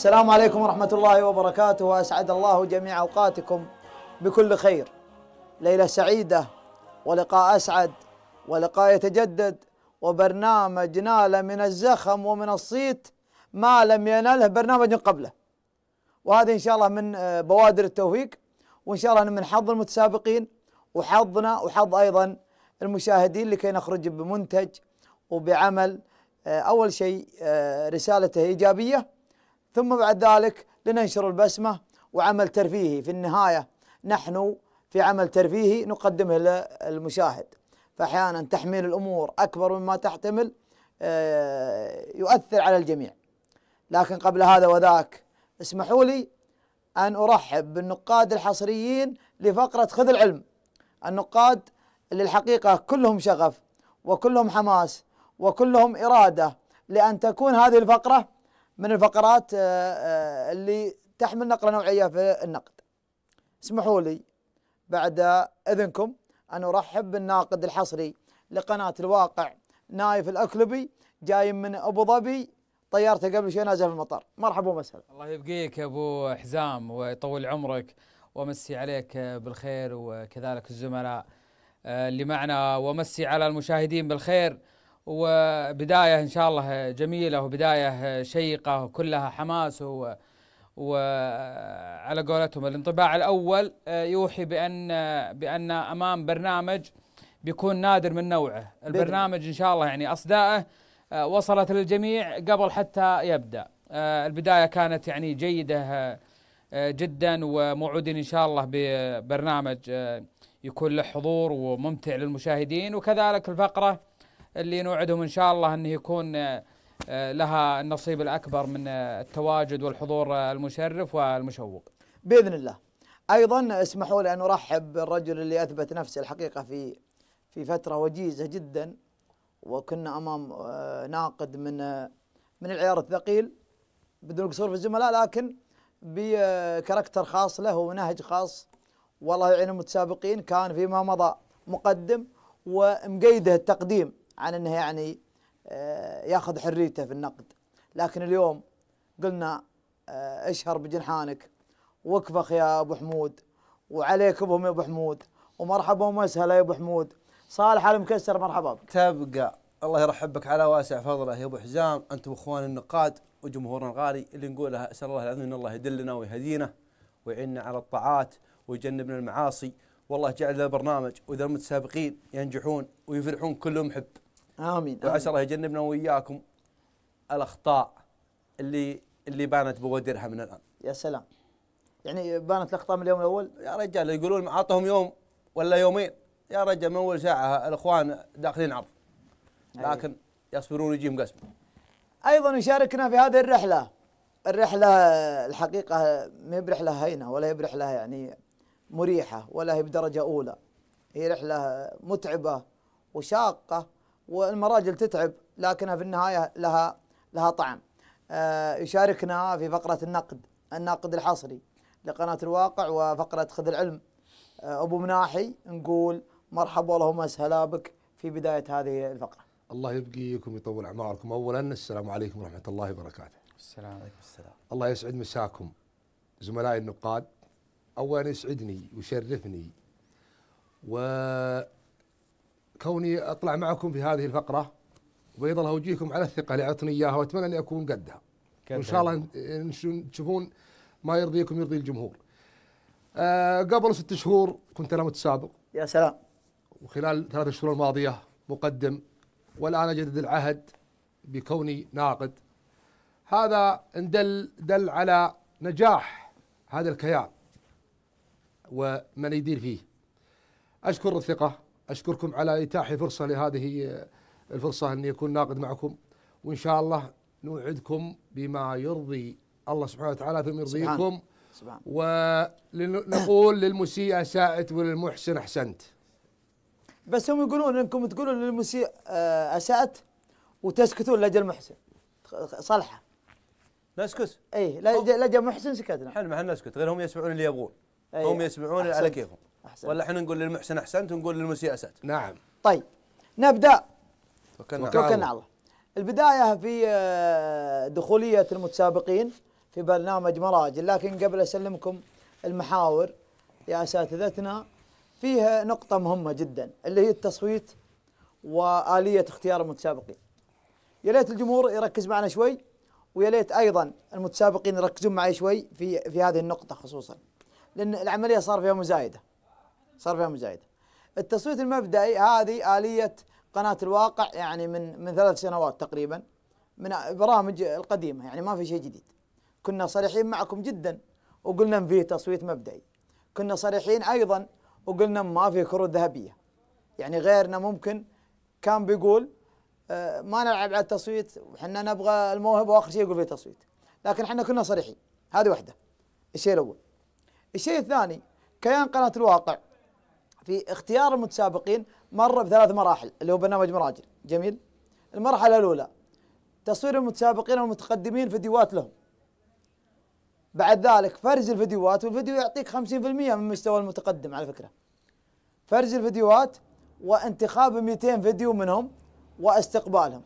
السلام عليكم ورحمة الله وبركاته وأسعد الله جميع أوقاتكم بكل خير ليلة سعيدة ولقاء أسعد ولقاء يتجدد وبرنامج نال من الزخم ومن الصيت ما لم ينله برنامج قبله وهذه إن شاء الله من آه، بوادر التوفيق وإن شاء الله من حظ المتسابقين وحظنا وحظ أيضا المشاهدين لكي نخرج بمنتج وبعمل آه، أول شيء آه، رسالته إيجابية ثم بعد ذلك لننشر البسمة وعمل ترفيهي في النهاية نحن في عمل ترفيهي نقدمه للمشاهد فأحيانا تحميل الأمور أكبر مما تحتمل آه، يؤثر على الجميع لكن قبل هذا وذاك اسمحوا لي أن أرحب بالنقاد الحصريين لفقرة خذ العلم النقاد اللي الحقيقة كلهم شغف وكلهم حماس وكلهم إرادة لأن تكون هذه الفقرة من الفقرات آه، آه، اللي تحمل نقلة نوعية في النقد اسمحوا لي بعد إذنكم أن أرحب بالناقد الحصري لقناة الواقع نايف الأكلبي جاي من أبو ظبي طيارته قبل شوي نازل في المطار مرحبا ومسهلا الله يبقيك يا أبو حزام ويطول عمرك ومسي عليك بالخير وكذلك الزملاء آه، اللي معنا ومسي على المشاهدين بالخير وبداية إن شاء الله جميلة وبداية شيقة وكلها حماس و وعلى قولتهم الانطباع الأول آه، يوحي بأن بأن أمام برنامج بيكون نادر من نوعه البرنامج إن شاء الله يعني أصداءه آه، وصلت للجميع قبل حتى يبدأ آه، البداية كانت يعني جيدة جدا وموعودين إن شاء الله ببرنامج يكون له حضور وممتع للمشاهدين وكذلك الفقرة اللي نوعدهم ان شاء الله انه يكون آه، لها النصيب الاكبر من آه، التواجد والحضور آه، المشرف والمشوق. باذن الله. ايضا اسمحوا لي ان ارحب بالرجل اللي اثبت نفسه الحقيقه في في فتره وجيزه جدا وكنا امام ناقد من من العيار الثقيل بدون قصور في الزملاء لكن بكاركتر خاص له ونهج خاص والله يعين المتسابقين كان فيما مضى مقدم ومقيده التقديم عن انه يعني آه، ياخذ حريته في النقد لكن اليوم قلنا آه، اشهر بجنحانك واكفخ يا ابو حمود وعليك بهم يا ابو حمود ومرحبا ومسهلا يا ابو حمود صالح المكسر مرحبا بك تبقى الله يرحب بك على واسع فضله يا ابو حزام انتم اخوان النقاد وجمهورنا الغالي اللي نقولها اسال الله العظيم ان الله يدلنا ويهدينا ويعيننا على الطاعات ويجنبنا المعاصي والله جعل ذا البرنامج وذا المتسابقين ينجحون ويفرحون كلهم حب امين وعسى الله يجنبنا واياكم الاخطاء اللي اللي بانت بوادرها من الان يا سلام يعني بانت الاخطاء من اليوم الاول يا رجال يقولون اعطهم يوم ولا يومين يا رجل من اول ساعه الاخوان داخلين عرض أيوه. لكن يصبرون يجيهم قسم ايضا يشاركنا في هذه الرحله الرحله الحقيقه ما هي برحله هينه ولا هي برحله يعني مريحه ولا هي بدرجه اولى هي رحله متعبه وشاقه والمراجل تتعب لكنها في النهايه لها لها طعم. آه، يشاركنا في فقره النقد الناقد الحصري لقناه الواقع وفقره خذ العلم آه، ابو مناحي نقول مرحبا اللهم اسهلا بك في بدايه هذه الفقره. الله يبقيكم يطول اعماركم اولا السلام عليكم ورحمه الله وبركاته. السلام عليكم السلام. الله يسعد مساكم زملائي النقاد اولا يسعدني ويشرفني و كوني أطلع معكم في هذه الفقرة وبيض الله وجيهكم على الثقة اللي أعطني إياها وأتمنى أني أكون قدها وإن شاء الله تشوفون ما يرضيكم يرضي الجمهور آه قبل ست شهور كنت أنا متسابق يا سلام وخلال ثلاث شهور الماضية مقدم والآن أجدد العهد بكوني ناقد هذا إن دل دل على نجاح هذا الكيان ومن يدير فيه أشكر الثقة أشكركم على إتاحي فرصة لهذه آه، الفرصة أني أكون ناقد معكم وإن شاء الله نوعدكم بما يرضي الله سبحانه وتعالى ثم يرضيكم سبحان. ونقول للمسيء أساءت وللمحسن أحسنت بس هم يقولون انكم تقولون للمسيء آه، اساءت وتسكتون لاجل محسن صلحه نسكت؟ اي لاجل محسن سكتنا حلو ما نسكت غير هم يسمعون اللي يبغون أيه. هم يسمعون على كيفهم أحسن. ولا احنا نقول للمحسن احسنت ونقول للمسيء اسات نعم طيب نبدا توكلنا على الله البدايه في آه، دخوليه المتسابقين في برنامج مراجل لكن قبل اسلمكم المحاور يا اساتذتنا فيها نقطه مهمه جدا اللي هي التصويت واليه اختيار المتسابقين يا ليت الجمهور يركز معنا شوي ويا ليت ايضا المتسابقين يركزون معي شوي في في هذه النقطه خصوصا لان العمليه صار فيها مزايده صار فيها مزايده. التصويت المبدئي هذه آلية قناة الواقع يعني من من ثلاث سنوات تقريبا من برامج القديمة يعني ما في شيء جديد كنا صريحين معكم جدا وقلنا ان فيه تصويت مبدئي كنا صريحين أيضا وقلنا ما في كروت ذهبية يعني غيرنا ممكن كان بيقول آه، ما نلعب على التصويت وحنا نبغى الموهبة وآخر شيء يقول في تصويت لكن احنا كنا صريحين هذه واحدة الشيء الأول الشيء الثاني كيان قناة الواقع في اختيار المتسابقين مر بثلاث مراحل اللي هو برنامج مراجل جميل المرحله الاولى تصوير المتسابقين والمتقدمين فيديوهات لهم بعد ذلك فرز الفيديوهات والفيديو يعطيك 50% من مستوى المتقدم على فكره فرز الفيديوهات وانتخاب 200 فيديو منهم واستقبالهم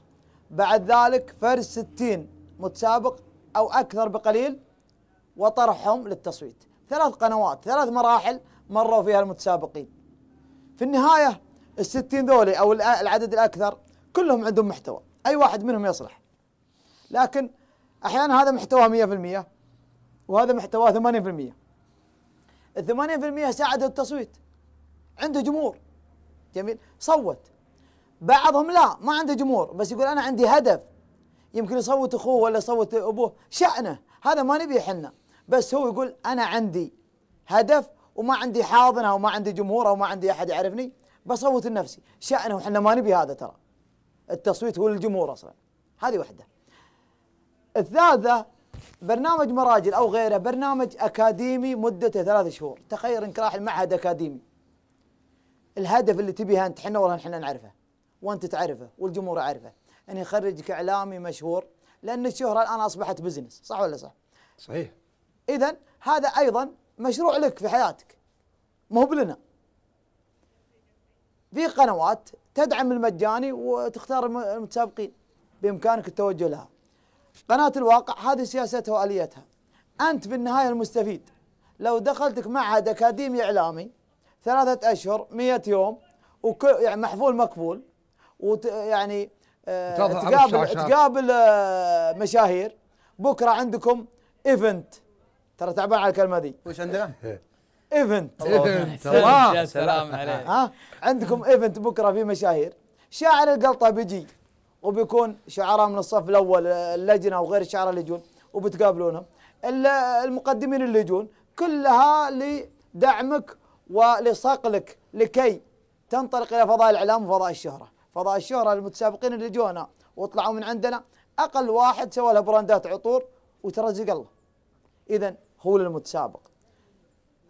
بعد ذلك فرز 60 متسابق او اكثر بقليل وطرحهم للتصويت ثلاث قنوات ثلاث مراحل مروا فيها المتسابقين في النهاية الستين ذولي أو العدد الأكثر كلهم عندهم محتوى أي واحد منهم يصلح لكن أحيانا هذا محتواه مية في المية وهذا محتواه ثمانية في المية الثمانية في المية ساعد التصويت عنده جمهور جميل صوت بعضهم لا ما عنده جمهور بس يقول أنا عندي هدف يمكن يصوت أخوه ولا يصوت أبوه شأنه هذا ما نبي حنا بس هو يقول أنا عندي هدف وما عندي حاضنه وما عندي جمهور وما عندي احد يعرفني بصوت لنفسي شأنه احنا ما نبي هذا ترى التصويت هو للجمهور اصلا هذه واحده الثالثه برنامج مراجل او غيره برنامج اكاديمي مدته ثلاث شهور تخيل انك رايح المعهد اكاديمي الهدف اللي تبيه انت احنا والله احنا نعرفه وانت تعرفه والجمهور يعرفه ان يخرجك اعلامي مشهور لان الشهره الان اصبحت بزنس صح ولا صح؟ صحيح اذا هذا ايضا مشروع لك في حياتك مو بلنا في قنوات تدعم المجاني وتختار المتسابقين بامكانك التوجه لها قناه الواقع هذه سياستها واليتها انت بالنهايه المستفيد لو دخلتك معهد اكاديمي اعلامي ثلاثه اشهر 100 يوم وك يعني محفول مكفول وت يعني آه، تقابل تقابل آه، مشاهير بكره عندكم ايفنت ترى تعبان على الكلمه دي وش عندنا؟ ايفنت سلام سلام عليك ها عندكم ايفنت بكره في مشاهير شاعر القلطه بيجي وبيكون شعراء من الصف الاول اللجنه وغير الشعراء اللي يجون وبتقابلونهم المقدمين اللي يجون كلها لدعمك ولصقلك لكي تنطلق الى فضاء الاعلام وفضاء الشهره، فضاء الشهره المتسابقين اللي جونا وطلعوا من عندنا اقل واحد سوى له براندات عطور وترزق الله. اذا هو للمتسابق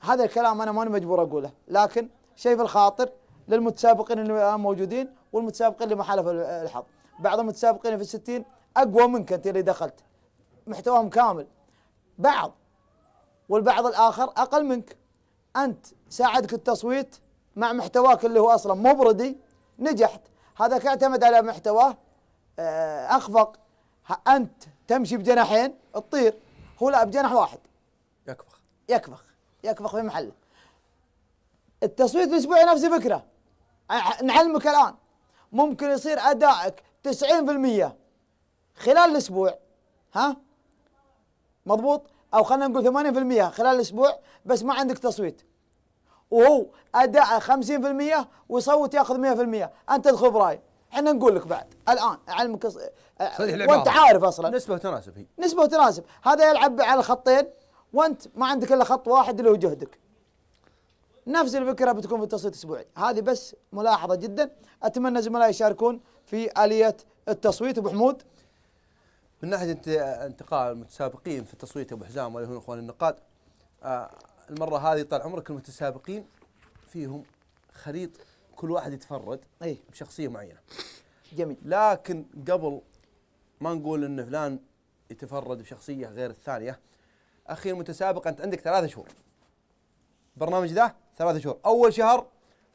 هذا الكلام انا ماني مجبور اقوله لكن شيء في الخاطر للمتسابقين اللي الان موجودين والمتسابقين اللي ما حالفوا الحظ بعض المتسابقين في الستين اقوى منك انت اللي دخلت محتواهم كامل بعض والبعض الاخر اقل منك انت ساعدك التصويت مع محتواك اللي هو اصلا مبردي نجحت هذاك اعتمد على محتواه آه، اخفق انت تمشي بجناحين تطير هو لاعب جناح واحد يكفخ يكفخ يكفخ في محله التصويت الاسبوعي نفس الفكره نعلمك الان ممكن يصير ادائك 90% خلال الاسبوع ها مضبوط او خلينا نقول 80% خلال الاسبوع بس ما عندك تصويت وهو اداءه 50% ويصوت ياخذ 100% انت تدخل براي احنا نقول لك بعد الان اعلمك صحيح وانت عارف اصلا نسبه وتناسب هي نسبه وتناسب هذا يلعب على الخطين وانت ما عندك الا خط واحد اللي هو جهدك نفس الفكره بتكون في التصويت الاسبوعي هذه بس ملاحظه جدا اتمنى زملائي يشاركون في اليه التصويت ابو حمود من ناحيه انتقاء المتسابقين في التصويت ابو حزام ولا هم اخوان النقاد آه المره هذه طال عمرك المتسابقين فيهم خليط كل واحد يتفرد أي. بشخصيه معينه جميل لكن قبل ما نقول ان فلان يتفرد بشخصيه غير الثانيه اخي المتسابق انت عندك ثلاثة شهور برنامج ذا ثلاثة شهور اول شهر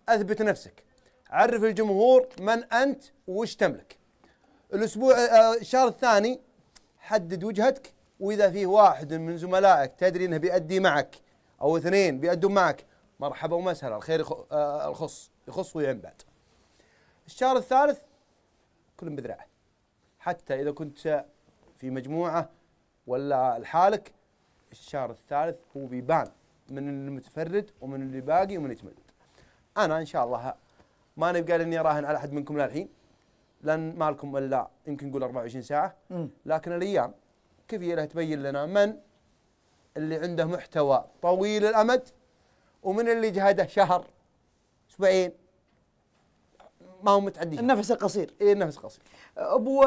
اثبت نفسك عرف الجمهور من انت وش تملك الاسبوع آه، آه، الشهر الثاني حدد وجهتك واذا فيه واحد من زملائك تدري انه بيأدي معك او اثنين بيأدون معك مرحبا ومسهلا الخير آه، الخص يخص بعد الشهر الثالث كل بذرعه حتى إذا كنت في مجموعة ولا لحالك الشهر الثالث هو بيبان من المتفرد ومن اللي باقي ومن يتمدد أنا إن شاء الله ما نبقى لأني راهن على أحد منكم للحين لأن ما لكم إلا يمكن نقول 24 ساعة لكن الأيام كثيره تبين لنا من اللي عنده محتوى طويل الأمد ومن اللي جهده شهر اسبوعين إيه، ما هو متعدي النفس القصير اي النفس القصير ابو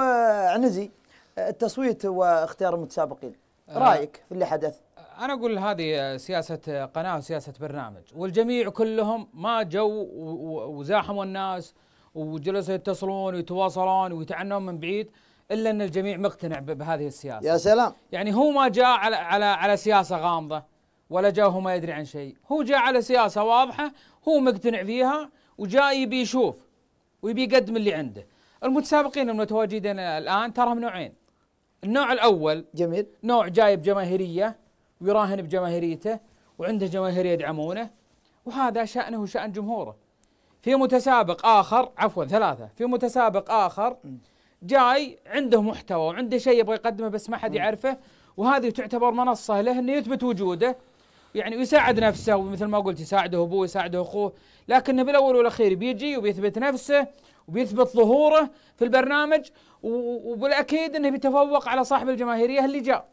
عنزي التصويت واختيار المتسابقين آه، رايك في اللي حدث انا اقول هذه سياسه قناه وسياسه برنامج والجميع كلهم ما جو وزاحموا الناس وجلسوا يتصلون ويتواصلون ويتعنون من بعيد الا ان الجميع مقتنع بهذه السياسه يا سلام يعني هو ما جاء على على على سياسه غامضه ولا جاه ما يدري عن شيء هو جاء على سياسة واضحة هو مقتنع فيها وجاء يبي يشوف ويبي يقدم اللي عنده المتسابقين المتواجدين الآن تراهم نوعين النوع الأول جميل نوع جاي بجماهيرية ويراهن بجماهيريته وعنده جماهير يدعمونه وهذا شأنه وشأن جمهوره في متسابق آخر عفوا ثلاثة في متسابق آخر جاي عنده محتوى وعنده شيء يبغى يقدمه بس ما حد يعرفه وهذه تعتبر منصة له انه يثبت وجوده يعني يساعد نفسه ومثل ما قلت يساعده ابوه يساعده اخوه لكنه بالاول والاخير بيجي وبيثبت نفسه وبيثبت ظهوره في البرنامج وبالاكيد انه بيتفوق على صاحب الجماهيريه اللي جاء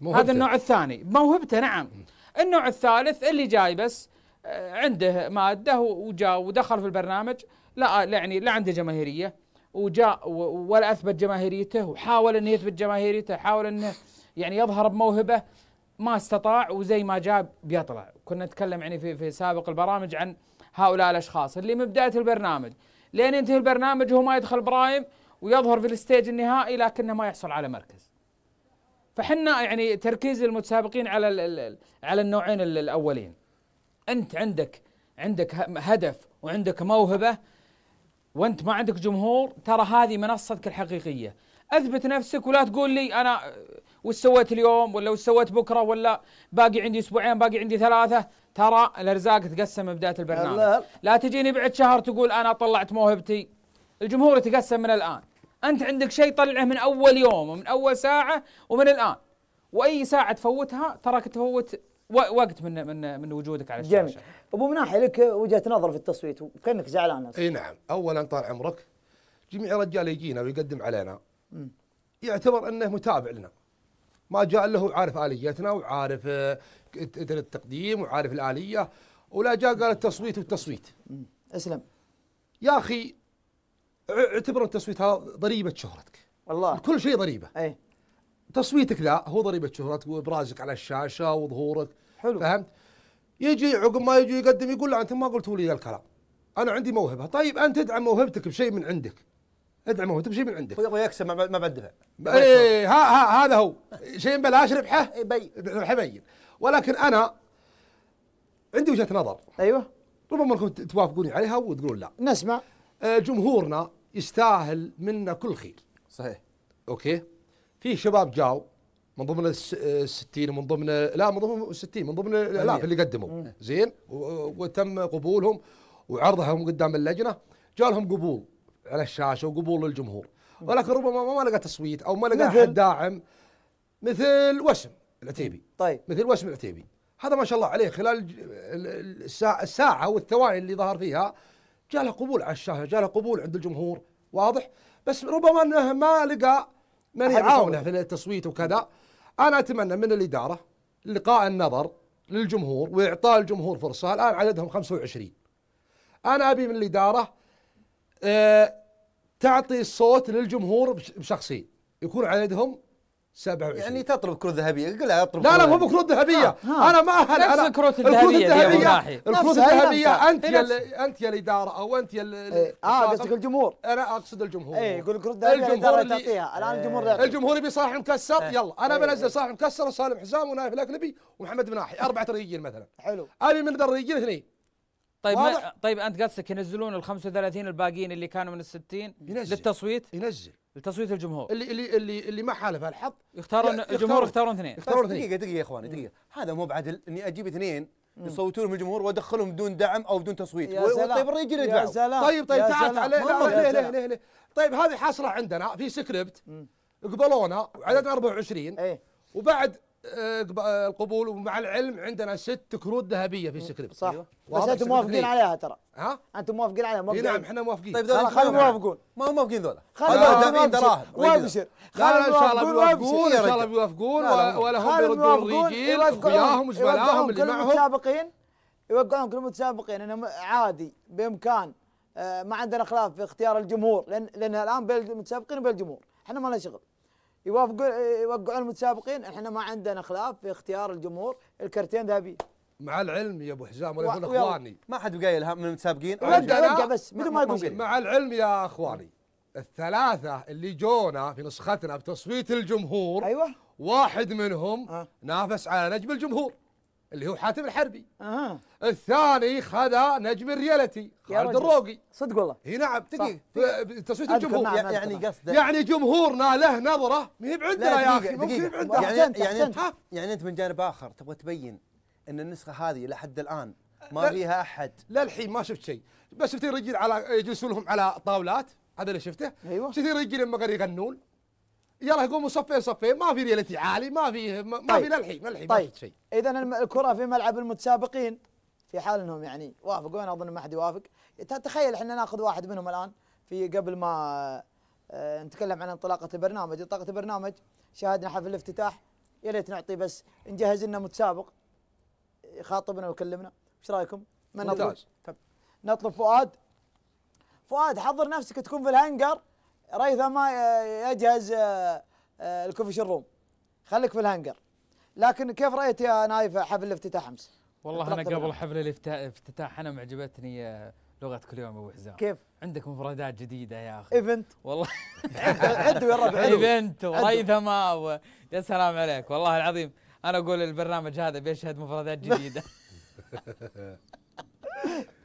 موهبته. هذا النوع الثاني موهبته نعم النوع الثالث اللي جاي بس آه، عنده ماده وجاء ودخل في البرنامج آه، لا يعني لا عنده جماهيريه وجاء ولا اثبت جماهيريته وحاول انه يثبت جماهيريته حاول انه يعني يظهر بموهبه ما استطاع وزي ما جاب بيطلع كنا نتكلم يعني في في سابق البرامج عن هؤلاء الاشخاص اللي من بدايه البرنامج لين ينتهي البرنامج وهو ما يدخل برايم ويظهر في الستيج النهائي لكنه ما يحصل على مركز فحنا يعني تركيز المتسابقين على على النوعين الاولين انت عندك عندك هدف وعندك موهبه وانت ما عندك جمهور ترى هذه منصتك الحقيقيه اثبت نفسك ولا تقول لي انا وش سويت اليوم ولا وش سويت بكره ولا باقي عندي اسبوعين باقي عندي ثلاثه ترى الارزاق تقسم بدايه البرنامج لا, لا تجيني بعد شهر تقول انا طلعت موهبتي الجمهور يتقسم من الان انت عندك شيء طلعه من اول يوم ومن اول ساعه ومن الان واي ساعه تفوتها تراك تفوت وقت من من من وجودك على الشاشه جميل ابو مناحي لك وجهه نظر في التصويت وكانك زعلان اي نعم اولا طال عمرك جميع الرجال يجينا ويقدم علينا م. يعتبر انه متابع لنا ما جاء الا هو عارف اليتنا وعارف آه، التقديم وعارف الاليه ولا جاء قال التصويت والتصويت اسلم يا اخي اعتبر التصويت هذا ضريبه شهرتك والله كل شيء ضريبه اي تصويتك ذا هو ضريبه شهرتك وابرازك على الشاشه وظهورك حلو فهمت؟ يجي عقب ما يجي يقدم يقول لا انتم ما قلتوا لي الكلام انا عندي موهبه طيب انت تدعم موهبتك بشيء من عندك ادعمه هو من عندك ويبغى يكسب ما بدفع إيه، إيه، إيه، ها هذا هو شيء بلاش ربحه يبين ربحه يبين ولكن انا عندي وجهه نظر ايوه ربما انكم توافقوني عليها وتقولون لا نسمع آه، جمهورنا يستاهل منا كل خير صحيح اوكي في شباب جاو من ضمن ال 60 آه، ومن ضمن لا من ضمن 60 من ضمن الالاف اللي قدموا زين وتم قبولهم وعرضهم قدام اللجنه جالهم لهم قبول على الشاشه وقبول الجمهور ولكن ربما ما لقى تصويت او ما لقى احد داعم مثل وسم العتيبي طيب مثل وسم العتيبي هذا ما شاء الله عليه خلال الساعه والثواني اللي ظهر فيها جاء له قبول على الشاشه جاء له قبول عند الجمهور واضح بس ربما انه ما لقى من يعاونه في التصويت وكذا انا اتمنى من الاداره لقاء النظر للجمهور واعطاء الجمهور فرصه الان عددهم 25 انا ابي من الاداره آه، تعطي الصوت للجمهور بشخصين يكون عددهم 27 يعني تطلب كروت ذهبيه قل اطلب لا لا مو بكروت ذهبيه انا ما اهل انا الكروت الذهبيه الكروت الذهبيه الكروت الذهبيه انت يا انت يا الاداره او انت يا إيه. اه قصدك الجمهور انا اقصد الجمهور اي يقول الكروت الذهبيه الجمهور اللي تعطيها الان الجمهور يعطيها الجمهور يبي صالح مكسر إيه. يلا انا إيه، بنزل صالح مكسر وسالم حسام ونايف الاكلبي ومحمد بناحي اربعه رياجيل مثلا حلو ابي من ذا الريين اثنين طيب طيب انت قصدك ينزلون ال 35 الباقيين اللي كانوا من ال 60 للتصويت ينزل لتصويت الجمهور اللي اللي اللي, اللي ما حالف الحظ يختارون الجمهور يختارون اثنين يختارون اثنين دقيقه دقيقه يا اخواني دقيقه هذا مو بعدل اني اجيب اثنين يصوتون من الجمهور وادخلهم بدون دعم او بدون تصويت يا سلام. طيب الرجل يدفع طيب طيب تعال تعال ليه ليه ليه ليه طيب هذه حاصله عندنا في سكريبت قبلونا وعددنا 24 ايه وبعد القبول ومع العلم عندنا ست كروت ذهبيه في سكريبت صح أيوة. بس انتم موافقين عليها ترى ها انتم موافقين عليها موافقين نعم احنا موافقين طيب دول خلينا نعم. موافقون ما هم موافقين ذولا خلينا دافعين دراهم وابشر لا ان شاء الله بيوافقون ان شاء الله بيوافقون ولا هم بيردون الرجيل وياهم وزملائهم اللي معهم متسابقين يوقعون كل المتسابقين انهم عادي بامكان آه، ما عندنا خلاف في اختيار الجمهور لان لان الان بين المتسابقين وبين الجمهور احنا ما لنا شغل يوافقون يوقعون المتسابقين احنا ما عندنا خلاف في اختيار الجمهور الكرتين ذهبيين مع العلم يا ابو حزام ولا يقول اخواني ما حد قايل من المتسابقين رجع رجع بس مثل ما يقول مع العلم يا اخواني الثلاثه اللي جونا في نسختنا بتصويت الجمهور ايوه واحد منهم أه. نافس على نجم الجمهور اللي هو حاتم الحربي اها الثاني خذا نجم الريالتي خالد الروقي صدق والله اي نعم تصويت الجمهور نعم يعني قصده يعني جمهورنا له نظره ما هي بعندنا يا اخي ممكن هي بعندنا يعني أحسنت يعني انت يعني, يعني انت من جانب اخر تبغى تبين ان النسخه هذه لحد الان ما فيها احد للحين ما شفت شيء بس شفت الرجال على يجلسون لهم على طاولات هذا اللي شفته ايوه شفت الرجال لما قاعد يغنون يلا قوموا صفين صفين ما في ريالتي عالي ما في ما, ما في للحين للحين طيب, طيب. شيء اذا الكره في ملعب المتسابقين في حال انهم يعني وافقوا انا اظن ما حد يوافق تخيل احنا ناخذ واحد منهم الان في قبل ما آه، نتكلم عن انطلاقه البرنامج انطلاقه البرنامج شاهدنا حفل الافتتاح يا ريت نعطي بس نجهز لنا متسابق يخاطبنا ويكلمنا ايش رايكم؟ من نطلب؟ طيب. نطلب فؤاد فؤاد حضر نفسك تكون في الهنجر ريثما يجهز آه، آه، الكوفيش الروم خليك في الهنجر لكن كيف رايت يا نايف حفل الافتتاح امس؟ والله انا قبل حفل الافتتاح انا معجبتني آه، لغه كل يوم ابو حزام كيف؟ عندك مفردات جديده يا اخي ايفنت والله عدوا يا ربع ايفنت وريثما و... يا سلام عليك والله العظيم انا اقول البرنامج هذا بيشهد مفردات جديده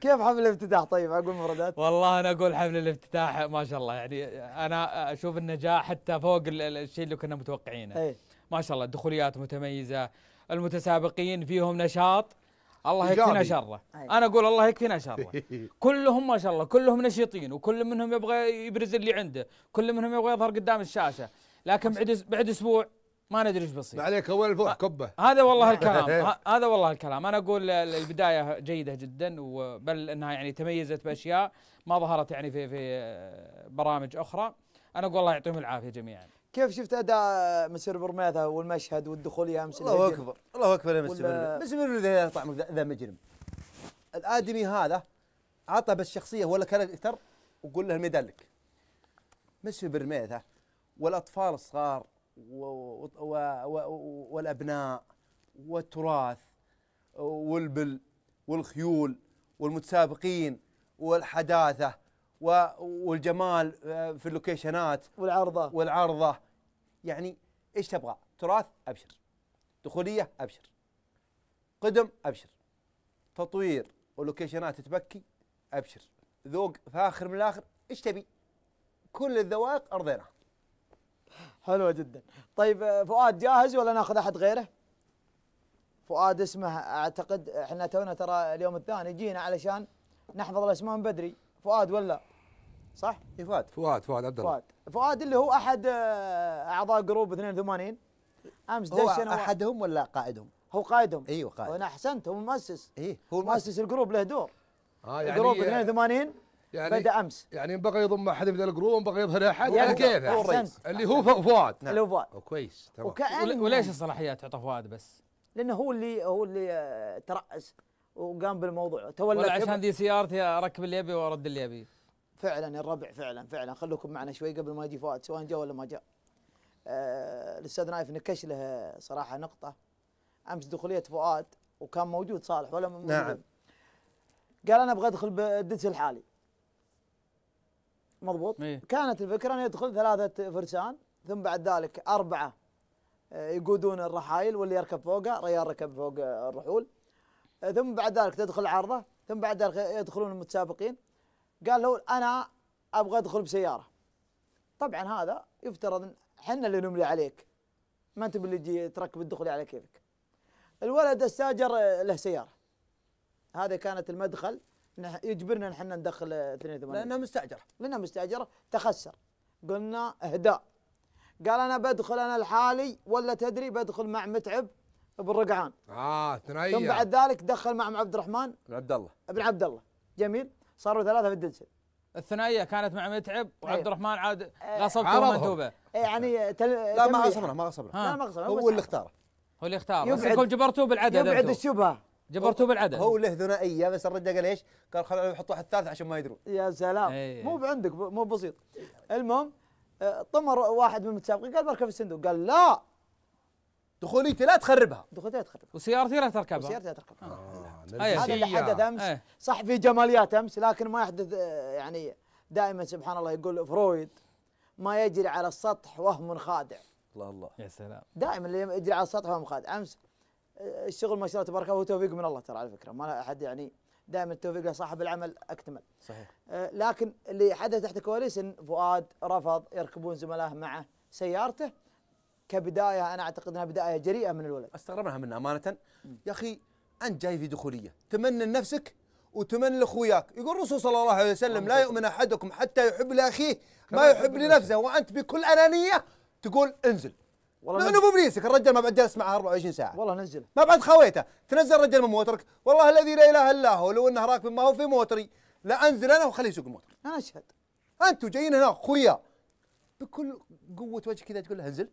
كيف حفل الافتتاح طيب اقول مفردات والله انا اقول حفل الافتتاح ما شاء الله يعني انا اشوف النجاح حتى فوق الشيء اللي كنا متوقعينه أي. ما شاء الله دخوليات متميزه المتسابقين فيهم نشاط الله يكفينا شره إيه. انا اقول الله يكفينا شره كلهم ما شاء الله كلهم نشيطين وكل منهم يبغى يبرز اللي عنده كل منهم يبغى يظهر قدام الشاشه لكن بعد بعد اسبوع ما ندري ايش بيصير ما عليك اول الفوح كبه هذا والله الكلام هذا والله الكلام انا اقول البدايه جيده جدا بل انها يعني تميزت باشياء ما ظهرت يعني في في برامج اخرى انا اقول الله يعطيهم العافيه جميعا كيف شفت اداء مسير برميثة والمشهد والدخول يا امس الله اكبر الله اكبر يا مسير مسير ذا طعم ذا مجرم الادمي هذا عطى بس شخصيه ولا كاركتر وقول له لك مسير برميثة والاطفال الصغار والأبناء والتراث والبل والخيول والمتسابقين والحداثة والجمال آه، في اللوكيشنات والعرضة والعرضة يعني ايش تبغى؟ تراث ابشر دخولية ابشر قدم ابشر تطوير ولوكيشنات تبكي ابشر ذوق فاخر من الاخر ايش تبي؟ كل الذوائق ارضيناها حلوه جدا طيب آه، فؤاد جاهز ولا ناخذ احد غيره فؤاد اسمه اعتقد احنا تونا ترى اليوم الثاني جينا علشان نحفظ الاسماء من بدري فؤاد ولا صح إيه، فؤاد فؤاد فؤاد عبد الله فؤاد فؤاد اللي هو احد آه، اعضاء جروب 82 امس دش هو احدهم ولا قائدهم هو قائدهم ايوه قائد انا احسنت هو المؤسس ايه هو مؤسس الجروب له دور اه يعني جروب آه، 82 يعني بدا امس يعني بغى يضم احد من الجروب بغى يظهر احد يعني كيف يعني؟ اللي هو فؤاد نعم. اللي هو فؤاد كويس تمام وليش الصلاحيات تعطى فؤاد بس؟ لانه هو اللي هو اللي آه، ترأس وقام بالموضوع تولى ولا عشان ذي سيارتي اركب اللي ابي وارد اللي ابي فعلا الربع فعلا فعلا خلوكم معنا شوي قبل ما يجي فؤاد سواء جاء ولا ما جاء آه الاستاذ نايف نكش له صراحه نقطه امس دخوليه فؤاد وكان موجود صالح ولا نعم قال انا ابغى ادخل بالدس الحالي مضبوط إيه؟ كانت الفكره انه يدخل ثلاثه فرسان ثم بعد ذلك اربعه آه، يقودون الرحايل واللي يركب فوقه ريال ركب فوق الرحول آه، ثم بعد ذلك تدخل العارضه ثم بعد ذلك يدخلون المتسابقين قال له انا ابغى ادخل بسياره طبعا هذا يفترض احنا اللي نملي عليك ما انت باللي تجي تركب الدخول على كيفك الولد استاجر له سياره هذه كانت المدخل يجبرنا نحن ندخل 82 لانها مستاجره لانها مستاجره تخسر قلنا اهداء قال انا بدخل انا لحالي ولا تدري بدخل مع متعب ابن رقعان اه ثنائيه ثم بعد ذلك دخل مع عبد الرحمن بن عبد الله ابن عبد الله جميل صاروا ثلاثه في الدلسل الثنائيه كانت مع متعب وعبد إيه. الرحمن عاد إيه. غصبته ومنتوبه إيه، يعني تل... لا ما غصبنا ما غصبنا لا ما غصبنا هو اللي اختاره هو اللي اختاره بس انكم جبرتوه بالعدد يبعد الشبهه جبرتوه بالعدل هو له ثنائيه بس الرجال قال ايش؟ قال خلوا نحط واحد ثالث عشان ما يدرون يا سلام أيه. مو بعندك مو بسيط المهم آه، طمر واحد من المتسابقين قال بركب الصندوق قال لا دخوليتي لا تخربها دخوليتي لا تخربها وسيارتي لا تركبها وسيارتي لا تركبها آه. آه. هذا اللي حدث امس أيه. صح في جماليات امس لكن ما يحدث آه، يعني دائما سبحان الله يقول فرويد ما يجري على السطح وهم خادع الله الله يا سلام دائما اللي يجري على السطح وهم خادع امس الشغل ما شاء الله تبارك الله هو توفيق من الله ترى على فكره ما احد يعني دائما التوفيق صاحب العمل اكتمل صحيح آه لكن اللي حدث تحت الكواليس ان فؤاد رفض يركبون زملائه معه سيارته كبدايه انا اعتقد انها بدايه جريئه من الولد استغربناها منه امانه م. يا اخي انت جاي في دخوليه تمنى لنفسك وتمن لاخوياك يقول الرسول صلى الله عليه وسلم لا يؤمن احدكم حتى يحب لاخيه ما يحب لنفسه وانت بكل انانيه تقول انزل والله لانه مو بنيسك الرجال ما بعد جلس معه 24 ساعه والله نزله ما بعد خويته تنزل الرجال من موترك والله الذي لا اله الا هو لو انه راكب ما هو في موتري لا انزل انا وخليه يسوق الموتر انا اشهد انتم جايين هنا خويا بكل قوه وجه كذا تقول له انزل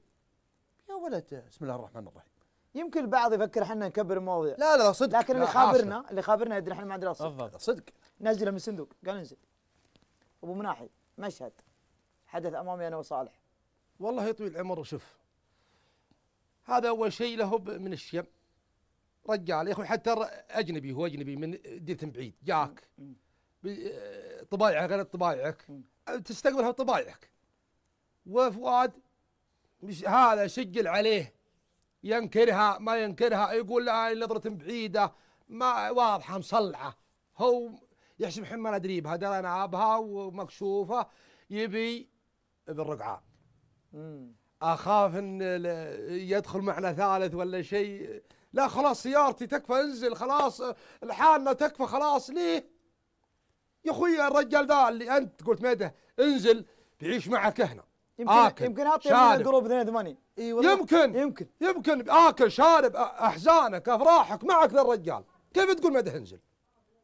يا ولد بسم الله الرحمن الرحيم يمكن البعض يفكر احنا نكبر المواضيع لا لا صدق لكن اللي خابرنا اللي خابرنا يدري احنا ما عندنا صدق صدق نزله من الصندوق قال انزل ابو مناحي مشهد حدث امامي انا وصالح والله يطول العمر وشوف هذا أول شيء له من الشيم رجال يا أخوي حتى أجنبي هو أجنبي من ديرة بعيد جاك آه، طبايعه غير طبايعك تستقبلها بطبايعك وفؤاد مش هذا شجل عليه ينكرها ما ينكرها يقول لا نظرة بعيدة ما واضحة مصلعة هو يحسب الحين ما ندري بها درى انا ابها ومكشوفه يبي بالرقعه. اخاف ان يدخل معنا ثالث ولا شيء لا خلاص سيارتي تكفى انزل خلاص لحالنا تكفى خلاص ليه يا اخوي الرجال ذا اللي انت قلت ميده انزل بيعيش معك هنا يمكن آكل يمكن اعطي جروب 82 اي والله يمكن يمكن يمكن اكل شارب احزانك افراحك معك ذا الرجال كيف تقول ميده انزل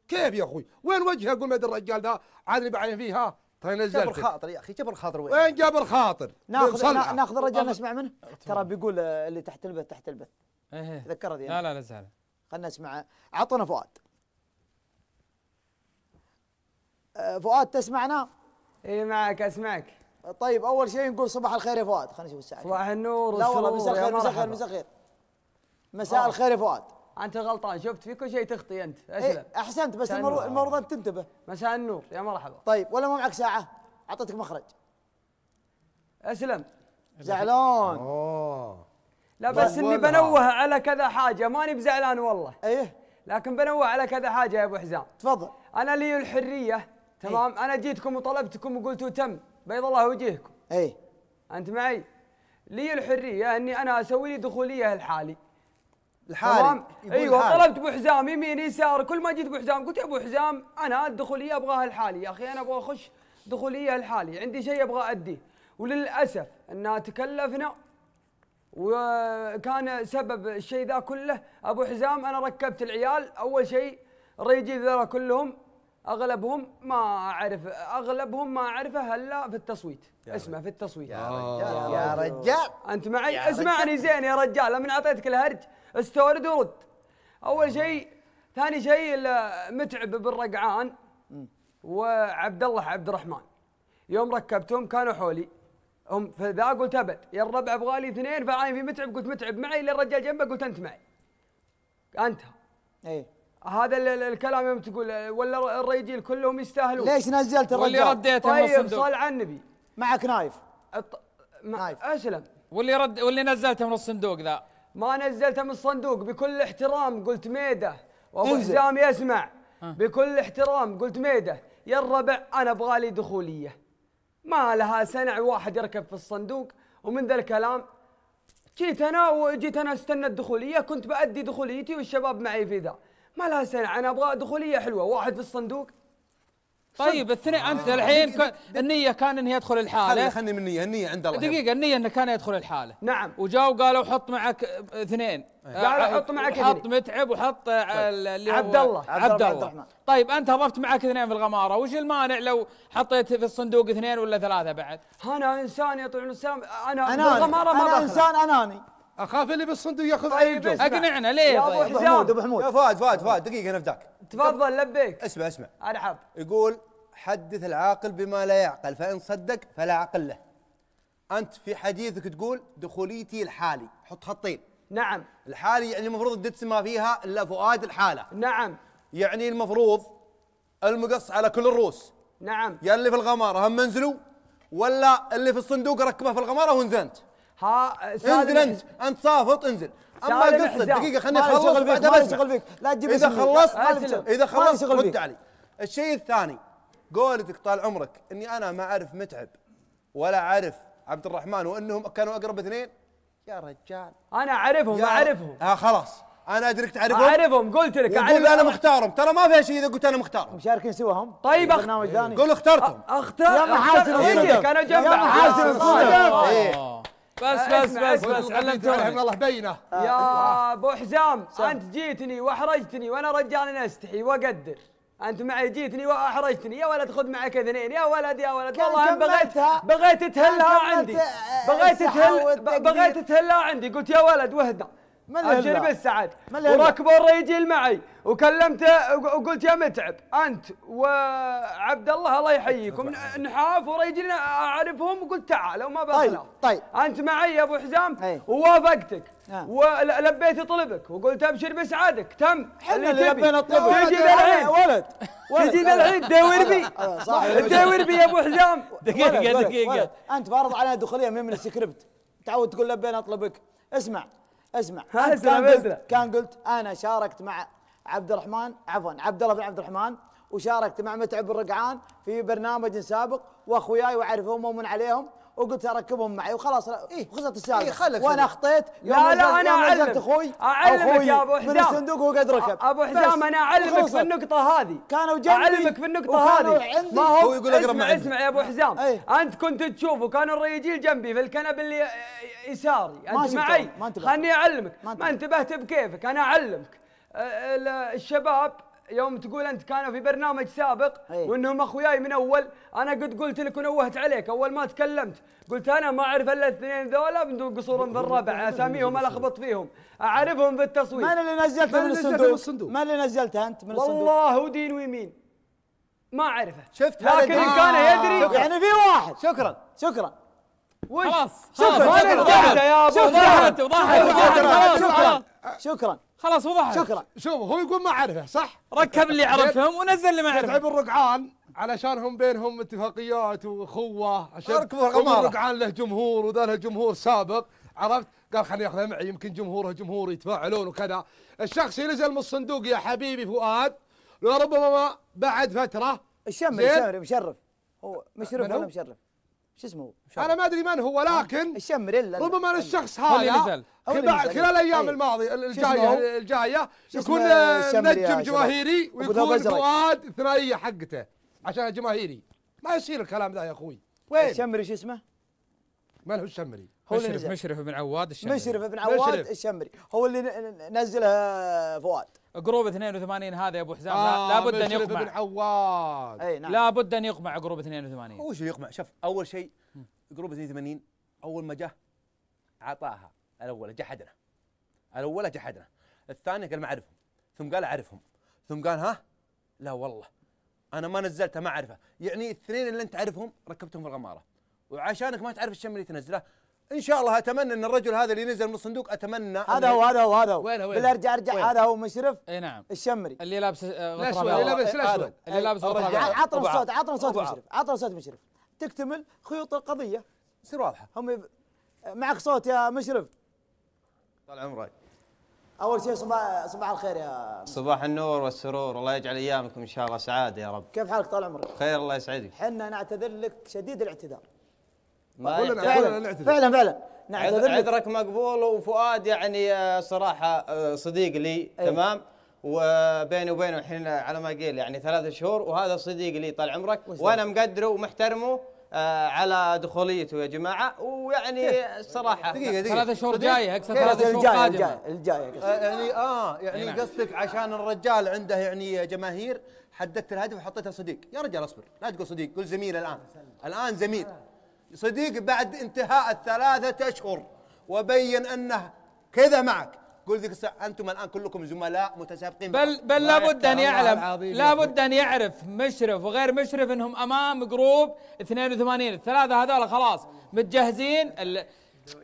كيف يا اخوي وين وجهه اقول ميده الرجال ذا عادني بعين فيه ها طيب نزلت جبر خاطر يا اخي جبر خاطر وين؟ وين جبر خاطر؟ ناخذ ناخذ الرجال نسمع منه ترى بيقول آه، اللي تحت البث تحت البث ايه تذكرت يعني لا لا لا خلنا نسمع عطنا فؤاد آه، فؤاد تسمعنا؟ اي معك اسمعك طيب اول شيء نقول صباح الخير يا فؤاد خلينا نشوف الساعه صباح النور لا والله مساء الخير مساء الخير مساء الخير مساء الخير يا فؤاد انت غلطان شفت في كل شيء تخطي انت إيه، اسلم ايه احسنت بس المرضى انت تنتبه مساء النور يا مرحبا طيب ولا ما معك ساعه اعطيتك مخرج اسلم زعلان اوه لا بس اني بنوه على كذا حاجه ماني بزعلان والله ايه لكن بنوه على كذا حاجه يا ابو حزام تفضل انا لي الحريه تمام ايه؟ انا جيتكم وطلبتكم وقلتوا تم بيض الله وجهكم ايه انت معي لي الحريه اني انا اسوي لي دخوليه لحالي الحاري ايوه الحالي. طلبت ابو حزام يمين يسار كل ما جيت ابو حزام قلت يا ابو حزام انا الدخوليه ابغاها الحالي يا اخي انا ابغى اخش دخوليه الحالي عندي شيء ابغى اديه وللاسف انها تكلفنا وكان سبب الشيء ذا كله ابو حزام انا ركبت العيال اول شيء ريجي ذرا كلهم اغلبهم ما اعرف اغلبهم ما اعرفه هلا في التصويت اسمه في التصويت يا رجال يا رجال انت معي اسمعني زين يا رجال من اعطيتك الهرج استورد ورد اول شيء ثاني شيء متعب بن رقعان وعبد الله عبد الرحمن يوم ركبتهم كانوا حولي هم فذا قلت ابد يا الربع ابغى لي اثنين فعاين في متعب قلت متعب معي للرجال الرجال جنبه قلت انت معي انت اي هذا الكلام يوم تقول ولا الرجال كلهم يستاهلون ليش نزلت الرجال؟ واللي رديته طيب صل على النبي معك نايف الط... ما... نايف اسلم واللي رد واللي نزلته من الصندوق ذا ما نزلته من الصندوق بكل احترام قلت ميده وابو حزام يسمع آه. بكل احترام قلت ميده يا الربع انا ابغى لي دخوليه ما لها سنع واحد يركب في الصندوق ومن ذا الكلام جيت انا وجيت انا استنى الدخوليه كنت بادي دخوليتي والشباب معي في ذا ما لها سنع انا ابغى دخوليه حلوه واحد في الصندوق طيب الثنين آه. انت الحين دقيقة دقيقة النيه كان انه يدخل الحاله خلني من النيه النيه عند الله دقيقه النيه انه كان يدخل الحاله نعم وجاوا قالوا حط معك اثنين قالوا حط معك اثنين حط متعب وحط طيب. اللي هو عبد الله عبد الله طيب انت ضفت معك اثنين في الغماره وش المانع لو حطيت في الصندوق اثنين ولا ثلاثه بعد؟ انا انسان يا طويل السلام انا, أنا الغماره ما أنا انسان اناني اخاف اللي بالصندوق ياخذ جو طيب، اقنعنا ليه يا ابو طيب. حمود ابو حمود يا فهد فهد فهد دقيقه انا تفضل لبيك اسمع اسمع ارحب يقول حدث العاقل بما لا يعقل فان صدق فلا عقل له انت في حديثك تقول دخوليتي الحالي حط خطين نعم الحالي يعني المفروض الدتس ما فيها الا فؤاد الحاله نعم يعني المفروض المقص على كل الروس نعم يا اللي في الغماره هم منزلوا ولا اللي في الصندوق ركبه في الغماره وانزنت ها انزل انت انت صافط انزل اما قلت دقيقه خليني اخلص بعدها شغل فيك لا تجيب اذا خلصت اذا خلصت رد علي الشيء الثاني قولتك طال عمرك اني انا ما اعرف متعب ولا اعرف عبد الرحمن وانهم كانوا اقرب اثنين يا رجال انا اعرفهم اعرفهم اه خلاص انا ادريك تعرفهم اعرفهم قلت لك قول انا مختارهم ترى ما فيها شيء اذا قلت انا مختارهم مشاركين سواهم طيب أخ... برنامج ثاني قول اخترتهم اختار يا محاسن انا جنبك يا محاسن بس آه، بس بس بس علمتوني من الله بينه يا آه، ابو حزام انت جيتني واحرجتني وانا رجال استحي واقدر انت معي جيتني واحرجتني يا ولد خذ معك اثنين يا ولد يا ولد والله بغيت بغيت تهلها عندي بغيت تهل بغيت تهلها عندي قلت يا ولد واهدى اجنب السعد وركبوا الريجل معي وكلمته وقلت يا متعب انت وعبد الله الله يحييكم طيب. نحاف وريجلنا اعرفهم وقلت تعالوا ما بطلوا طيب طيب انت معي يا ابو حزام إيه. ووافقتك آه. ولبيت طلبك وقلت ابشر بسعادك تم حنا اللي لبينا الطلب تجي العيد ولد تجي العيد آه، داور بي آه، صح داور بي يا ابو حزام دقيقه دقيقه انت فارض علينا دخوليه من السكريبت تعود تقول لبينا طلبك اسمع اسمع كان قلت كان قلت انا شاركت مع عبد الرحمن عفوا عبد الله بن عبد الرحمن وشاركت مع متعب الرقعان في برنامج سابق واخوياي واعرفهم ومن عليهم وقلت اركبهم معي وخلاص إيه؟ خلصت السالفه إيه وانا اخطيت لا لا انا اعلمك اخوي اعلمك يا ابو حزام من الصندوق وهو قد ركب ابو حزام انا اعلمك في النقطه هذه كانوا جنبي اعلمك في النقطه هذه ما هو, هو يقول اسمع اسمع يا ابو إيه. حزام أيه؟ انت كنت تشوفه وكان الرياجيل جنبي في الكنب اللي آه، يساري انت معي خلني اعلمك ما انتبهت بكيفك انا اعلمك آه، الشباب يوم تقول انت كانوا في برنامج سابق إيه. وانهم اخوياي من اول انا قد قلت لك ونوهت عليك اول ما تكلمت قلت انا ما اعرف الا الاثنين ذولا بدون قصور الربع اساميهم الخبط فيهم اعرفهم التصوير من اللي نزلته من, من الصندوق؟ من اللي نزلته انت من الصندوق؟ والله ودين ويمين ما اعرفه شفت لكن ان كان يدري يعني في واحد شكرا شكرا وش خلاص شكرا شكرا شكرا شكرا شكرا خلاص وضحت شكرا شوف هو يقول ما اعرفه صح ركب اللي عرفهم ونزل اللي ما عرفه تعب الرقعان علشان هم بينهم اتفاقيات واخوه عشان الرقعان له جمهور وذا له جمهور سابق عرفت قال خليني اخذها معي يمكن جمهوره جمهور يتفاعلون وكذا الشخص ينزل من الصندوق يا حبيبي فؤاد لربما بعد فتره الشمري الشمري مشرف هو مشرف ولا مشرف شو اسمه انا ما ادري من هو آه، لكن الشمريلا ربما الشخص هذا خلال الايام طيب. الماضيه الجايه الجايه يكون نجم جماهيري ويكون فؤاد الثنائيه حقته عشان جماهيري ما يصير الكلام ذا يا اخوي وين الشمري شو اسمه؟ من هو الشمري؟ هو مشرف اللي مشرف بن عواد الشمري مشرف بن عواد مشرف. الشمري هو اللي نزلها فؤاد جروب 82 هذا يا ابو حزام آه لابد ان يقمع بن عواد اي نعم لابد ان يقمع جروب 82 هو شو يقمع شوف اول شيء جروب 82 اول ما جه عطاها الاول جحدنا الاول جحدنا الثاني قال ما اعرفهم ثم قال اعرفهم ثم قال ها لا والله انا ما نزلتها ما اعرفه يعني الاثنين اللي انت تعرفهم ركبتهم في الغماره وعشانك ما تعرف الشمري تنزله ان شاء الله اتمنى ان الرجل هذا اللي نزل من الصندوق اتمنى هذا هو هذا هو هذا هو وين ارجع ارجع هذا هو مشرف اي نعم الشمري اللي لابس الاسود آه، اللي لابس الاسود اللي لابس عطنا صوت عطنا صوت مشرف عطنا صوت مشرف تكتمل خيوط القضيه تصير واضحه هم معك صوت يا مشرف طال عمرك اول شيء صباح صباح الخير يا صباح النور والسرور الله يجعل ايامكم ان شاء الله سعاده يا رب كيف حالك طال عمرك خير الله يسعدك حنا نعتذر لك شديد الاعتذار ما فعلا فعلا فعلا نعتذر عذرك مقبول وفؤاد يعني آه، صراحه آه، صديق لي أيه. تمام وبيني وبينه الحين على ما قيل يعني ثلاثة شهور وهذا صديق لي طال عمرك وانا مقدره ومحترمه آه على دخوليته يا جماعه ويعني الصراحه دقيقه دقيقه ثلاث شهور جايه اقصد ثلاث شهور الجايه الجايه الجايه آه، يعني اه يعني نعم. قصدك عشان الرجال عنده يعني جماهير حددت الهدف وحطيتها صديق يا رجال اصبر لا تقول صديق قول زميل الان الان زميل صديق بعد انتهاء الثلاثة أشهر وبين أنه كذا معك قل ذيك الساعة أنتم الآن كلكم زملاء متسابقين بل بل لابد أن يعلم لابد أن يعرف مشرف وغير مشرف أنهم أمام جروب 82 الثلاثة هذول خلاص متجهزين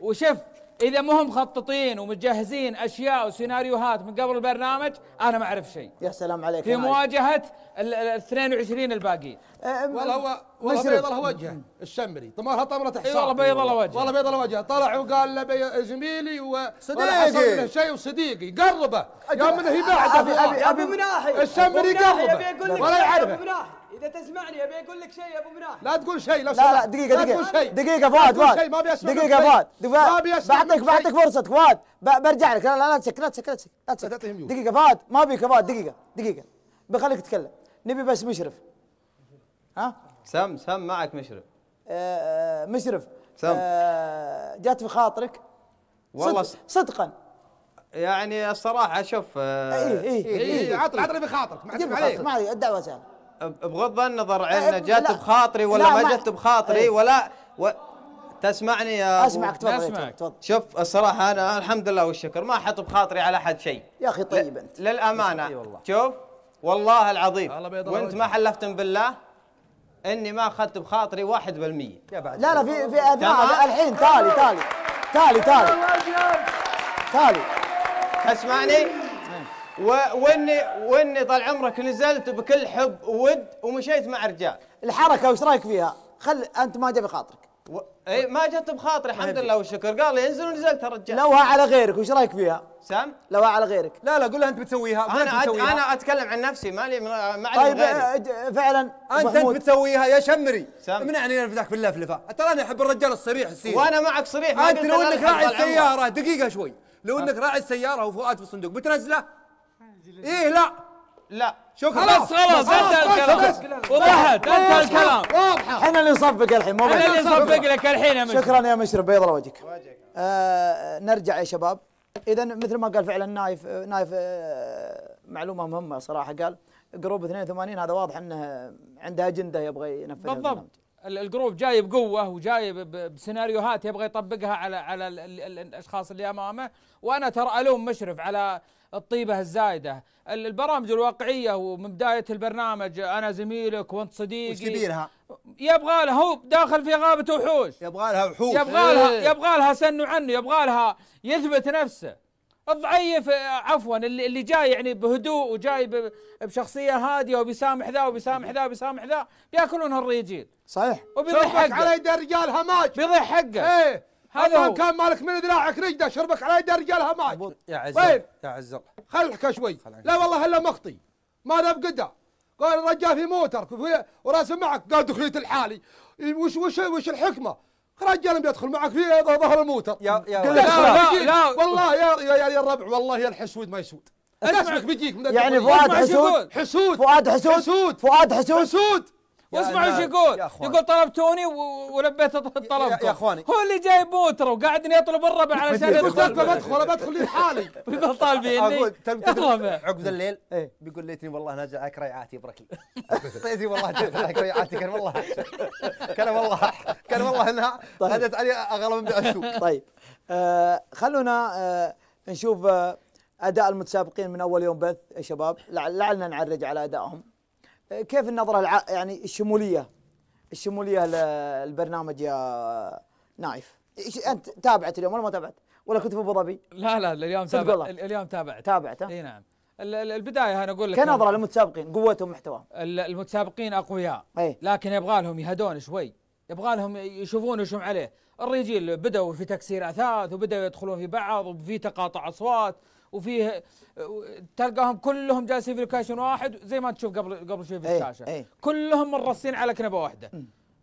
وشف اذا مهم مخططين ومجهزين اشياء وسيناريوهات من قبل البرنامج انا ما اعرف شيء يا سلام عليك في مواجهه ال 22 الباقيين والله هو والله بيض الله وجهه الشمري طمرها طمره تحصان والله بيض الله وجهه والله بيض الله وجهه طلع وقال له زميلي وصديقي منه شيء وصديقي قربه قال منه يباعد ابي ابي ابي مناحي الشمري قربه ولا يعرفه اذا تسمعني ابي اقول لك شيء يا ابو مناح لا تقول شيء لو لا لا دقيقه دقيقه دقيقه فؤاد فؤاد ما بيسمع دقيقه فؤاد بعطيك بعطيك فرصتك فؤاد برجع لك لا لا لا تسك لا تسك لا تسك دقيقه فؤاد ما بيك فؤاد دقيقه دقيقه بخليك تتكلم نبي بس مشرف ها سم سم معك مشرف آه, آه، مشرف سم آه جات في خاطرك والله صدق صدقا يعني الصراحه شوف اي اي اي عطني عطني بخاطرك ما عليك ما عليك الدعوه سهله بغض النظر عن جات بخاطري ولا ما جت بخاطري إيه. ولا و... تسمعني يا اسمعك تفضل تفضل شوف الصراحه انا الحمد لله والشكر ما احط بخاطري على احد شيء يا اخي طيب انت للامانه إيه والله. شوف والله العظيم وانت ما حلفتم بالله اني ما اخذت بخاطري 1% لا لا في في آه، الحين تالي تالي تالي تالي تالي تسمعني؟ واني واني طال عمرك نزلت بكل حب وود ومشيت مع رجال الحركه وش رايك فيها؟ خل انت ما جاب خاطرك و... اي ما جت بخاطري الحمد لله والشكر قال لي انزل ونزلت يا رجال لوها على غيرك وش رايك فيها؟ سام لوها على غيرك لا لا قول انت بتسويها انا أت... بتسويها. انا اتكلم عن نفسي مالي ما علي طيب فعلا انت انت بتسويها يا شمري سام منعني انا ذاك في اللفلفه ترى انا احب الرجال الصريح السير وانا معك صريح ما انت لو انك راعي السياره دقيقه شوي لو أه. انك راعي السياره وفؤاد في الصندوق بتنزله ايه لا لا شكرا خلاص خلاص انتهى الكلام وضحت انتهى الكلام واضحه احنا اللي نصفق الحين مو احنا اللي نصفق لك الحين يا مشرف شكرا يا مشرف بيض الله وجهك آه، نرجع يا شباب اذا مثل ما قال فعلا نايف نايف آه، معلومه مهمه صراحه قال جروب 82 هذا واضح انه عنده اجنده يبغى ينفذها بالضبط الجروب جاي بقوه وجاي بسيناريوهات يبغى يطبقها على على الاشخاص اللي امامه وانا ترى الوم مشرف على الطيبه الزايده البرامج الواقعيه ومن بدايه البرنامج انا زميلك وانت صديقي وش كبيرها يبغى لها هو داخل في غابه وحوش يبغى لها وحوش يبغى لها إيه. يبغى لها سن عنه يبغى لها يثبت نفسه الضعيف عفوا اللي, اللي جاي يعني بهدوء وجاي بشخصيه هاديه وبيسامح ذا وبيسامح ذا وبيسامح ذا بياكلون هالرجال صحيح وبيضيع حقه علي الرجال هماج حقه ايه هذا هو كان مالك من ذراعك نجده شربك على يد رجالها معك يا عز وين؟ يا عز خل خلحك شوي لا والله الا مخطي ما ذا بقده قال الرجال في موترك وراس معك قال دخليت الحالي وش وش وش الحكمه؟ رجال بيدخل معك في ظهر الموتر يا يا لا, لا, لا, لا والله يا يا, يا الربع والله يا الحسود ما يسود اسمعك بيجيك من يعني فؤاد حسود حسود فؤاد حسود حسود فؤاد حسود حسود واسمع ايش يقول يقول طلبتوني ولبيت الطلب يا اخواني هو اللي جاي بوتر وقاعدني يطلب الربع علشان يدخل بدخل بدخل لحالي يقول طالبيني عقب الليل إيه. بيقول ليتني والله نازل ريعاتي كريعاتي بركي ليتني والله نازل ريعاتي كان والله كان والله كان والله انها هدت طيب. علي اغلى من السوق طيب آه، خلونا آه، نشوف آه، اداء المتسابقين من اول يوم بث يا شباب لعلنا نعرج على ادائهم كيف النظرة الع... يعني الشمولية الشمولية للبرنامج يا نايف ايش انت تابعت اليوم ولا ما تابعت؟ ولا كنت في ابو ظبي؟ لا لا اليوم تابع اليوم تابعت تابعت اي نعم البدايه انا اقول لك كنظره للمتسابقين قوتهم محتوى المتسابقين اقوياء أي. لكن يبغى لهم يهدون شوي يبغى لهم يشوفون وش عليه الرجال بدأوا في تكسير اثاث وبدأوا يدخلون في بعض وفي تقاطع اصوات وفيه تلقاهم كلهم جالسين في لوكيشن واحد زي ما تشوف قبل قبل شوي في إيه، الشاشه أي. أي. كلهم مرصين على كنبه واحده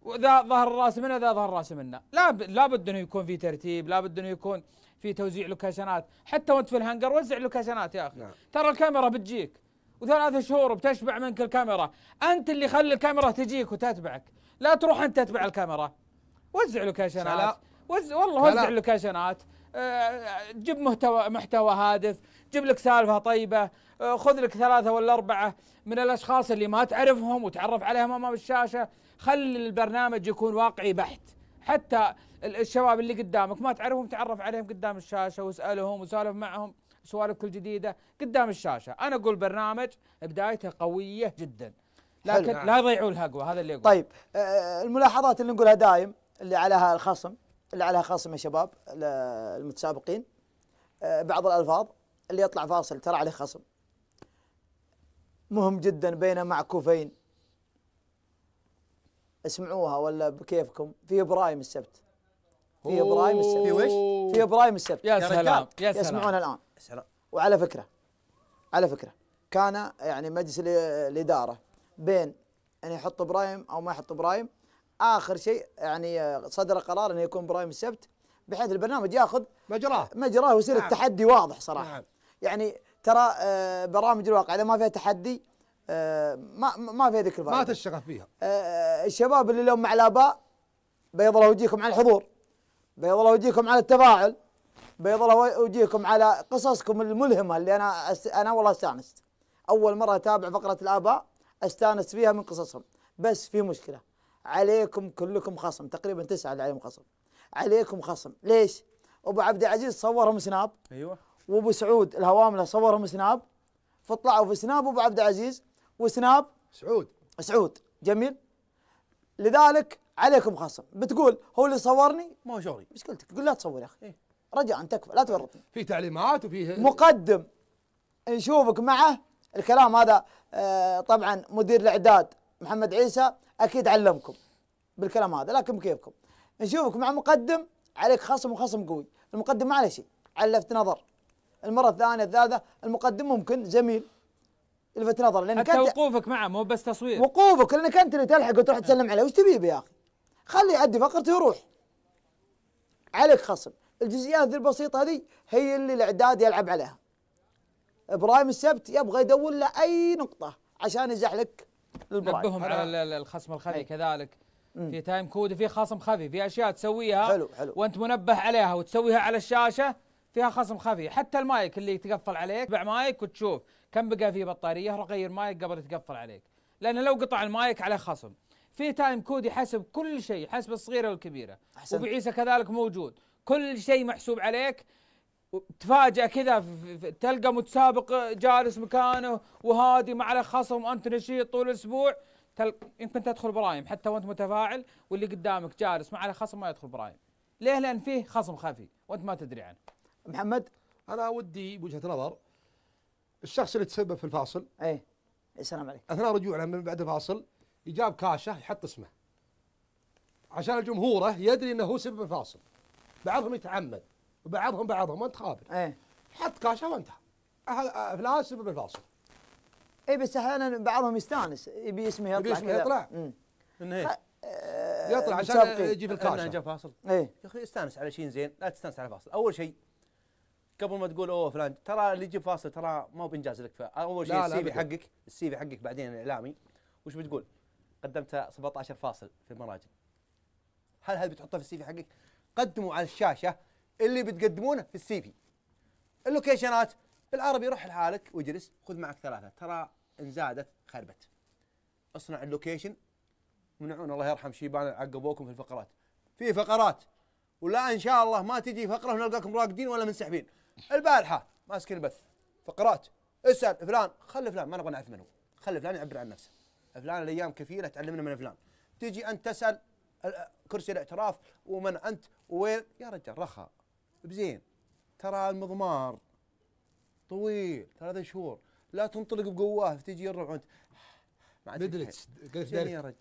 وذا ظهر راس منه ذا ظهر راس منه لا ب... لا بد انه يكون في ترتيب لا بد انه يكون في توزيع لوكيشنات حتى وانت في الهنجر وزع لوكيشنات يا اخي نعم. ترى الكاميرا بتجيك وثلاث شهور بتشبع منك الكاميرا انت اللي خلي الكاميرا تجيك وتتبعك لا تروح انت تتبع الكاميرا وزع لوكيشنات وز والله وزع لوكيشنات جيب محتوى محتوى هادف جيب لك سالفه طيبه آه، خذ لك ثلاثه ولا اربعه من الاشخاص اللي ما تعرفهم وتعرف عليهم امام الشاشه خل البرنامج يكون واقعي بحت حتى الشباب اللي قدامك ما تعرفهم تعرف عليهم قدام الشاشه واسالهم وسالف معهم سوالف كل جديده قدام الشاشه انا اقول برنامج بدايته قويه جدا لكن لا يضيعوا الهقوه هذا اللي اقول طيب آه، الملاحظات اللي نقولها دايم اللي عليها الخصم لعلها خاصة من شباب المتسابقين آه، بعض الألفاظ اللي يطلع فاصل ترى عليه خصم مهم جدا بين معكوفين اسمعوها ولا بكيفكم في ابراهيم السبت في ابراهيم السبت في وش؟ في ابراهيم السبت يا سلام يا سلام يسمعونها الان سلام وعلى فكره على فكره كان يعني مجلس الاداره بين ان يحط ابراهيم او ما يحط ابراهيم اخر شيء يعني آه، صدر قرار انه يكون برايم السبت بحيث البرنامج ياخذ مجراه مجراه ويصير نعم. التحدي واضح صراحه نعم. يعني ترى آه، برامج الواقع اذا ما فيها تحدي آه، ما ما فيها الفائده ما الشغف فيها الشباب اللي لهم مع الاباء بيض الله وجيكم على الحضور بيض الله وجيكم على التفاعل بيض الله وجيكم على قصصكم الملهمه اللي انا انا والله استانست اول مره اتابع فقره الاباء استانست فيها من قصصهم بس في مشكله عليكم كلكم خصم تقريبا تسعة اللي عليهم خصم عليكم خصم ليش؟ ابو عبد العزيز صورهم سناب ايوه وابو سعود الهوامله صورهم سناب فطلعوا في سناب ابو عبد العزيز وسناب سعود سعود جميل لذلك عليكم خصم بتقول هو اللي صورني ما شغلي مشكلتك قول لا تصور يا اخي إيه؟ رجاء تكفى لا تورطني في تعليمات وفي مقدم نشوفك معه الكلام هذا آه، طبعا مدير الاعداد محمد عيسى اكيد علمكم بالكلام هذا لكن بكيفكم نشوفك مع مقدم عليك خصم وخصم قوي المقدم ما عليه شيء علفت نظر المره الثانيه الثالثه المقدم ممكن زميل يلفت نظر لانك حتى وقوفك معه مو بس تصوير وقوفك لانك انت اللي تلحق وتروح نعم. تسلم عليه وش تبيه يا اخي؟ خليه يعدي فقرته ويروح عليك خصم الجزئيات البسيطه هذه هي اللي الاعداد يلعب عليها ابراهيم السبت يبغى يدور له اي نقطه عشان يزحلك نبههم على الخصم الخفي كذلك في تايم كود في خصم خفي في اشياء تسويها حلو حلو وانت منبه عليها وتسويها على الشاشه فيها خصم خفي حتى المايك اللي يتقفل عليك تبع مايك وتشوف كم بقى فيه بطاريه روح غير مايك قبل يتقفل عليك لانه لو قطع المايك على خصم في تايم كود يحسب كل شيء حسب الصغيره والكبيره وبعيسى كذلك موجود كل شيء محسوب عليك تفاجأ كذا تلقى متسابق جالس مكانه وهادي مع على خصم وانت نشيط طول الاسبوع يمكن تدخل برايم حتى وانت متفاعل واللي قدامك جالس مع على خصم ما يدخل برايم ليه لان فيه خصم خفي وانت ما تدري عنه محمد انا ودي بوجهه نظر الشخص اللي تسبب في الفاصل ايه السلام عليكم اثناء رجوعنا من بعد الفاصل يجاب كاشه يحط اسمه عشان الجمهوره يدري انه هو سبب الفاصل بعضهم يتعمد بعضهم بعضهم وانت خابر ايه حط كاشه وانتهى أه، فلاس بالفاصل اي بس احيانا بعضهم يستانس يبي اسمه يطلع يبي اسمه يطلع إيه؟ يطلع عشان آه، يجيب الكاشه جاب فاصل إيه. يا اخي استانس على شيء زين لا تستانس على فاصل اول شيء قبل ما تقول اوه فلان ترى اللي يجيب فاصل ترى ما هو بانجاز لك فاول شيء السي في حقك السي في حقك بعدين الاعلامي وش بتقول؟ قدمت 17 فاصل في المراجل هل هل بتحطه في السي في حقك؟ قدموا على الشاشه اللي بتقدمونه في السي في اللوكيشنات بالعربي روح لحالك واجلس خذ معك ثلاثه ترى ان زادت خربت اصنع اللوكيشن منعون الله يرحم شيبان عقبوكم في الفقرات في فقرات ولا ان شاء الله ما تجي فقره ونلقاكم راقدين ولا منسحبين البارحه ماسكين البث فقرات اسال فلان خل فلان ما نبغى نعرف من هو خل فلان يعبر عن نفسه فلان الايام كثيره تعلمنا من فلان تجي انت تسال كرسي الاعتراف ومن انت وين يا رجال رخاء بزين ترى المضمار طويل ثلاثة شهور لا تنطلق بقواه تجي الربع وانت قلت يا رجال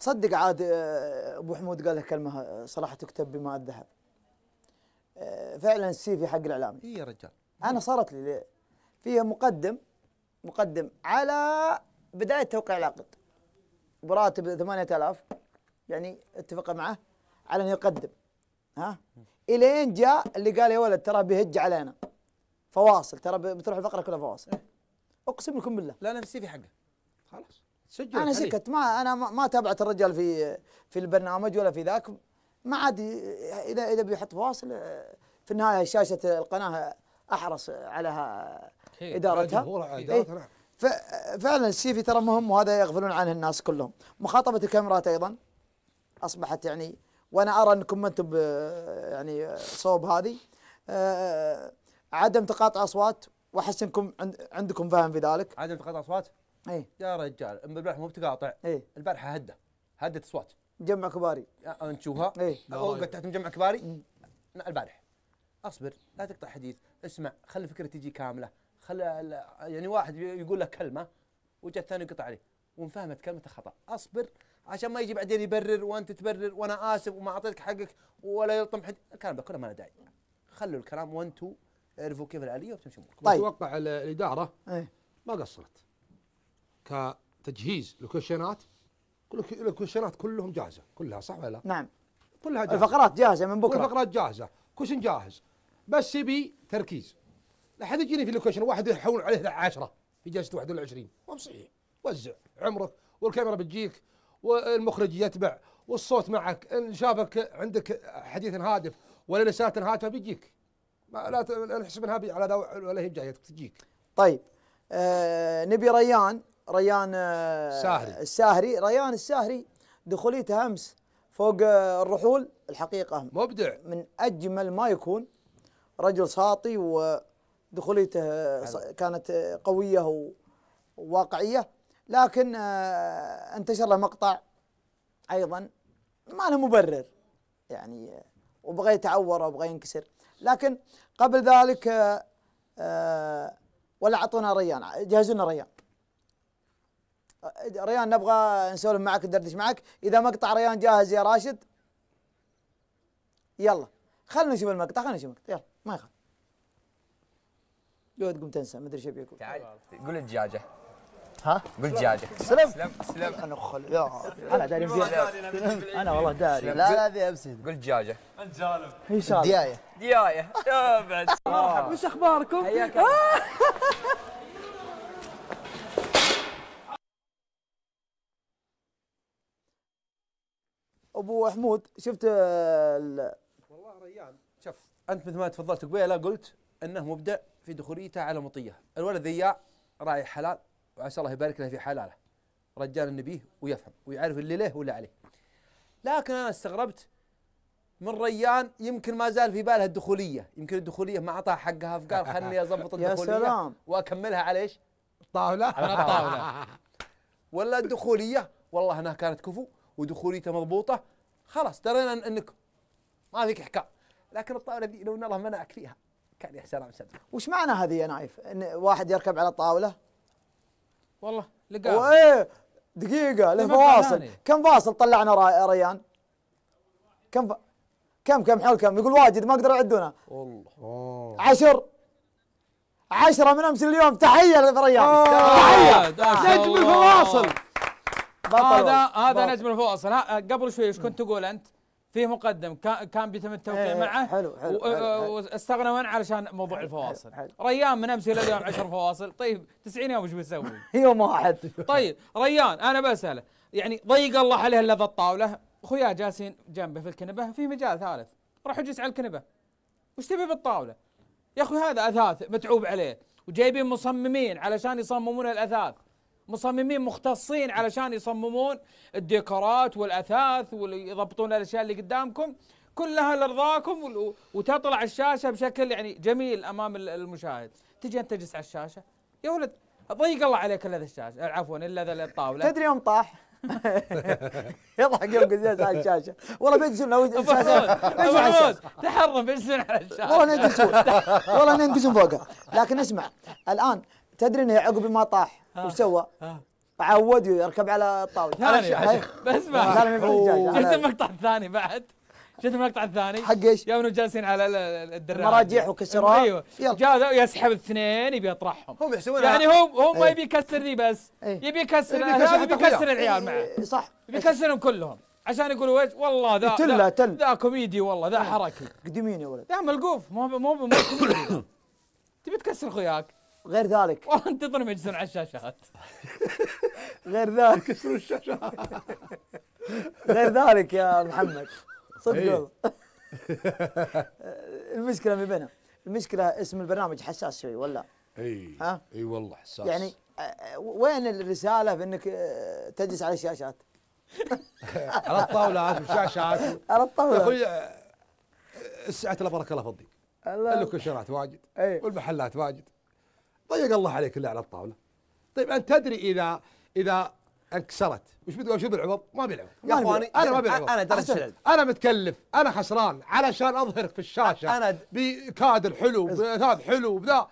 تصدق عاد آه، ابو حمود قال له كلمه صراحه تكتب بماء الذهب آه، فعلا السيفي حق الاعلامي اي يا رجال انا صارت لي فيها مقدم مقدم على بدايه توقيع العقد براتب 8000 يعني اتفق معه على انه يقدم ها الين جاء اللي قال يا ولد ترى بيهج علينا فواصل ترى بتروح الفقره كلها فواصل اقسم لكم بالله لا انا في حقه خلاص سجل انا سكت ما انا ما تابعت الرجال في في البرنامج ولا في ذاك ما عاد اذا اذا بيحط فواصل في النهايه شاشه القناه احرص على إيه. ادارتها إيه فعلا السيفي ترى مهم وهذا يغفلون عنه الناس كلهم مخاطبه الكاميرات ايضا اصبحت يعني وانا ارى انكم انتم يعني صوب هذه آه، عدم تقاطع اصوات واحس انكم عندكم فهم في ذلك عدم تقاطع اصوات؟ اي يا رجال ام البارحه مو بتقاطع اي البارحه هده هدت اصوات مجمع كباري نشوفها اي قلت تحت مجمع كباري البارح اصبر لا تقطع حديث اسمع خلي الفكره تجي كامله خلي يعني واحد يقول لك كلمه وجاء الثاني يقطع عليه وانفهمت كلمته خطا اصبر عشان ما يجي بعدين يبرر وانت تبرر وانا اسف وما اعطيتك حقك ولا يلطم حد الكلام ده كله ما له داعي خلوا الكلام وانتوا اعرفوا كيف الاليه وتمشي اموركم طيب اتوقع الاداره إيه. ما قصرت كتجهيز كل الكوشنات كلهم جاهزه كلها صح ولا لا؟ نعم كلها جاهزه الفقرات جاهزه من بكره الفقرات جاهزه كوشن جاهز بس يبي تركيز لا حد يجيني في لوكيشن واحد يحول عليه 10 في جلسه 21 مو بصحيح وزع عمرك والكاميرا بتجيك والمخرج يتبع والصوت معك ان شافك عندك حديث هادف ولا لسات هادفه بيجيك ما لا نحسب انها على ولا هي بجايتك تجيك طيب آه نبي ريان ريان آه الساهري ريان الساهري دخوليته امس فوق آه، الرحول الحقيقه مبدع من اجمل ما يكون رجل ساطي ودخوليته كانت قويه وواقعيه لكن آه، انتشر له مقطع ايضا ما له مبرر يعني آه، وبغى يتعور وبغى ينكسر لكن قبل ذلك آه، ولا اعطونا ريان جهزوا لنا ريان ريان نبغى نسولف معك ندردش معك اذا مقطع ريان جاهز يا راشد يلا خلنا نشوف المقطع خلنا نشوف المقطع يلا ما يخالف لو تقوم تنسى ما ادري شو بيقول تعال قول الدجاجه ها بالجاده سلم سلم سلم انا خل يا انا داري مزيان انا والله داري لا لا ذي ابسد قل دجاجه انت جالب ان شاء الله ديايه ديايه ابعد مرحبا آه. وش اخباركم؟ حياك آه. ابو حمود شفت ال والله ريان شوف انت مثل ما تفضلت قبيله قلت انه مبدع في دخوليته على مطيه الولد ذياع رايح حلال وعسى الله يبارك له في حلاله رجال النبي ويفهم ويعرف اللي له ولا عليه لكن انا استغربت من ريان يمكن ما زال في بالها الدخوليه يمكن الدخوليه ما اعطاها حقها فقال خلني اضبط الدخوليه يا سلام واكملها على ايش؟ الطاوله على الطاوله ولا الدخوليه والله انها كانت كفو ودخوليته مضبوطه خلاص درينا انك ما فيك احكام لكن الطاوله دي لو ان الله منعك فيها كان يا سلام سلام وش معنى هذه يا نايف؟ ان واحد يركب على الطاوله والله لقاء وايه دقيقه له فواصل كم فاصل طلعنا ريان كم ف... كم كم حول كم يقول واجد ما اقدر اعدونا والله عشر عشرة من امس اليوم تحية لريان تحية نجم الفواصل هذا هذا نجم الفواصل قبل شوي ايش كنت تقول انت؟ في مقدم كان بيتم التوقيع إيه، إيه، معه حلو حلو, حلو آه، واستغنوا عنه علشان موضوع حلو الفواصل حلو حلو ريان من امس الى اليوم 10 فواصل طيب 90 يوم ايش بيسوي؟ يوم واحد طيب ريان انا بساله يعني ضيق الله عليه الا ذا الطاوله اخويا جالسين جنبه في الكنبه في مجال ثالث راح اجلس على الكنبه وش تبي بالطاوله؟ يا اخوي هذا اثاث متعوب عليه وجايبين مصممين علشان يصممون الاثاث مصممين مختصين علشان يصممون الديكورات والاثاث ويضبطون الاشياء اللي قدامكم كلها لرضاكم وتطلع الشاشه بشكل يعني جميل امام المشاهد تجي انت تجلس على الشاشه يا ولد ضيق الله عليك الا ذا الشاشه عفوا الا ذا الطاوله تدري يوم طاح يضحك يوم جلس على الشاشه والله بيجلسون على الشاشه تحرم بيجلسون على الشاشه والله ننقسم والله فوقها لكن اسمع الان تدري انه عقب ما طاح وش سوى؟ عود يركب على الطاوله ثاني يا شيخ بس شفت المقطع الثاني بعد شفت المقطع الثاني حق ايش؟ يوم جالسين على الدراجه مراجيح وكسرات ايوه جاء يسحب اثنين يبي يطرحهم هم يحسبون يعني هو هو ما يبي يكسر ذي بس إيه. يبي يكسر يبي يكسر العيال معه إيه، صح يبي يكسرهم كلهم عشان يقولوا ايش والله ذا تلا تل ذا كوميدي والله ذا إيه. حركي قديمين يا ولد يا ملقوف مو مو مو كوميدي تبي تكسر خوياك غير ذلك والله انتظر يجلسون على الشاشات غير ذلك يكسرون الشاشات غير ذلك يا محمد صدق والله المشكله ما بينها المشكله اسم البرنامج حساس شوي ولا اي ها اي والله حساس يعني وين الرساله في انك تجلس على الشاشات على الطاولات والشاشات على الطاوله يا اخوي الساعة لا بارك الله فضيك لك الشارعات واجد إيه. والمحلات واجد ضيق الله عليك اللي على الطاوله طيب انت تدري اذا اذا انكسرت وش بتقول شو بالعوض؟ ما بيلعب يا اخواني انا ما بيلعب انا انا متكلف انا خسران علشان اظهرك في الشاشه انا بكادر حلو بثاث حلو بذا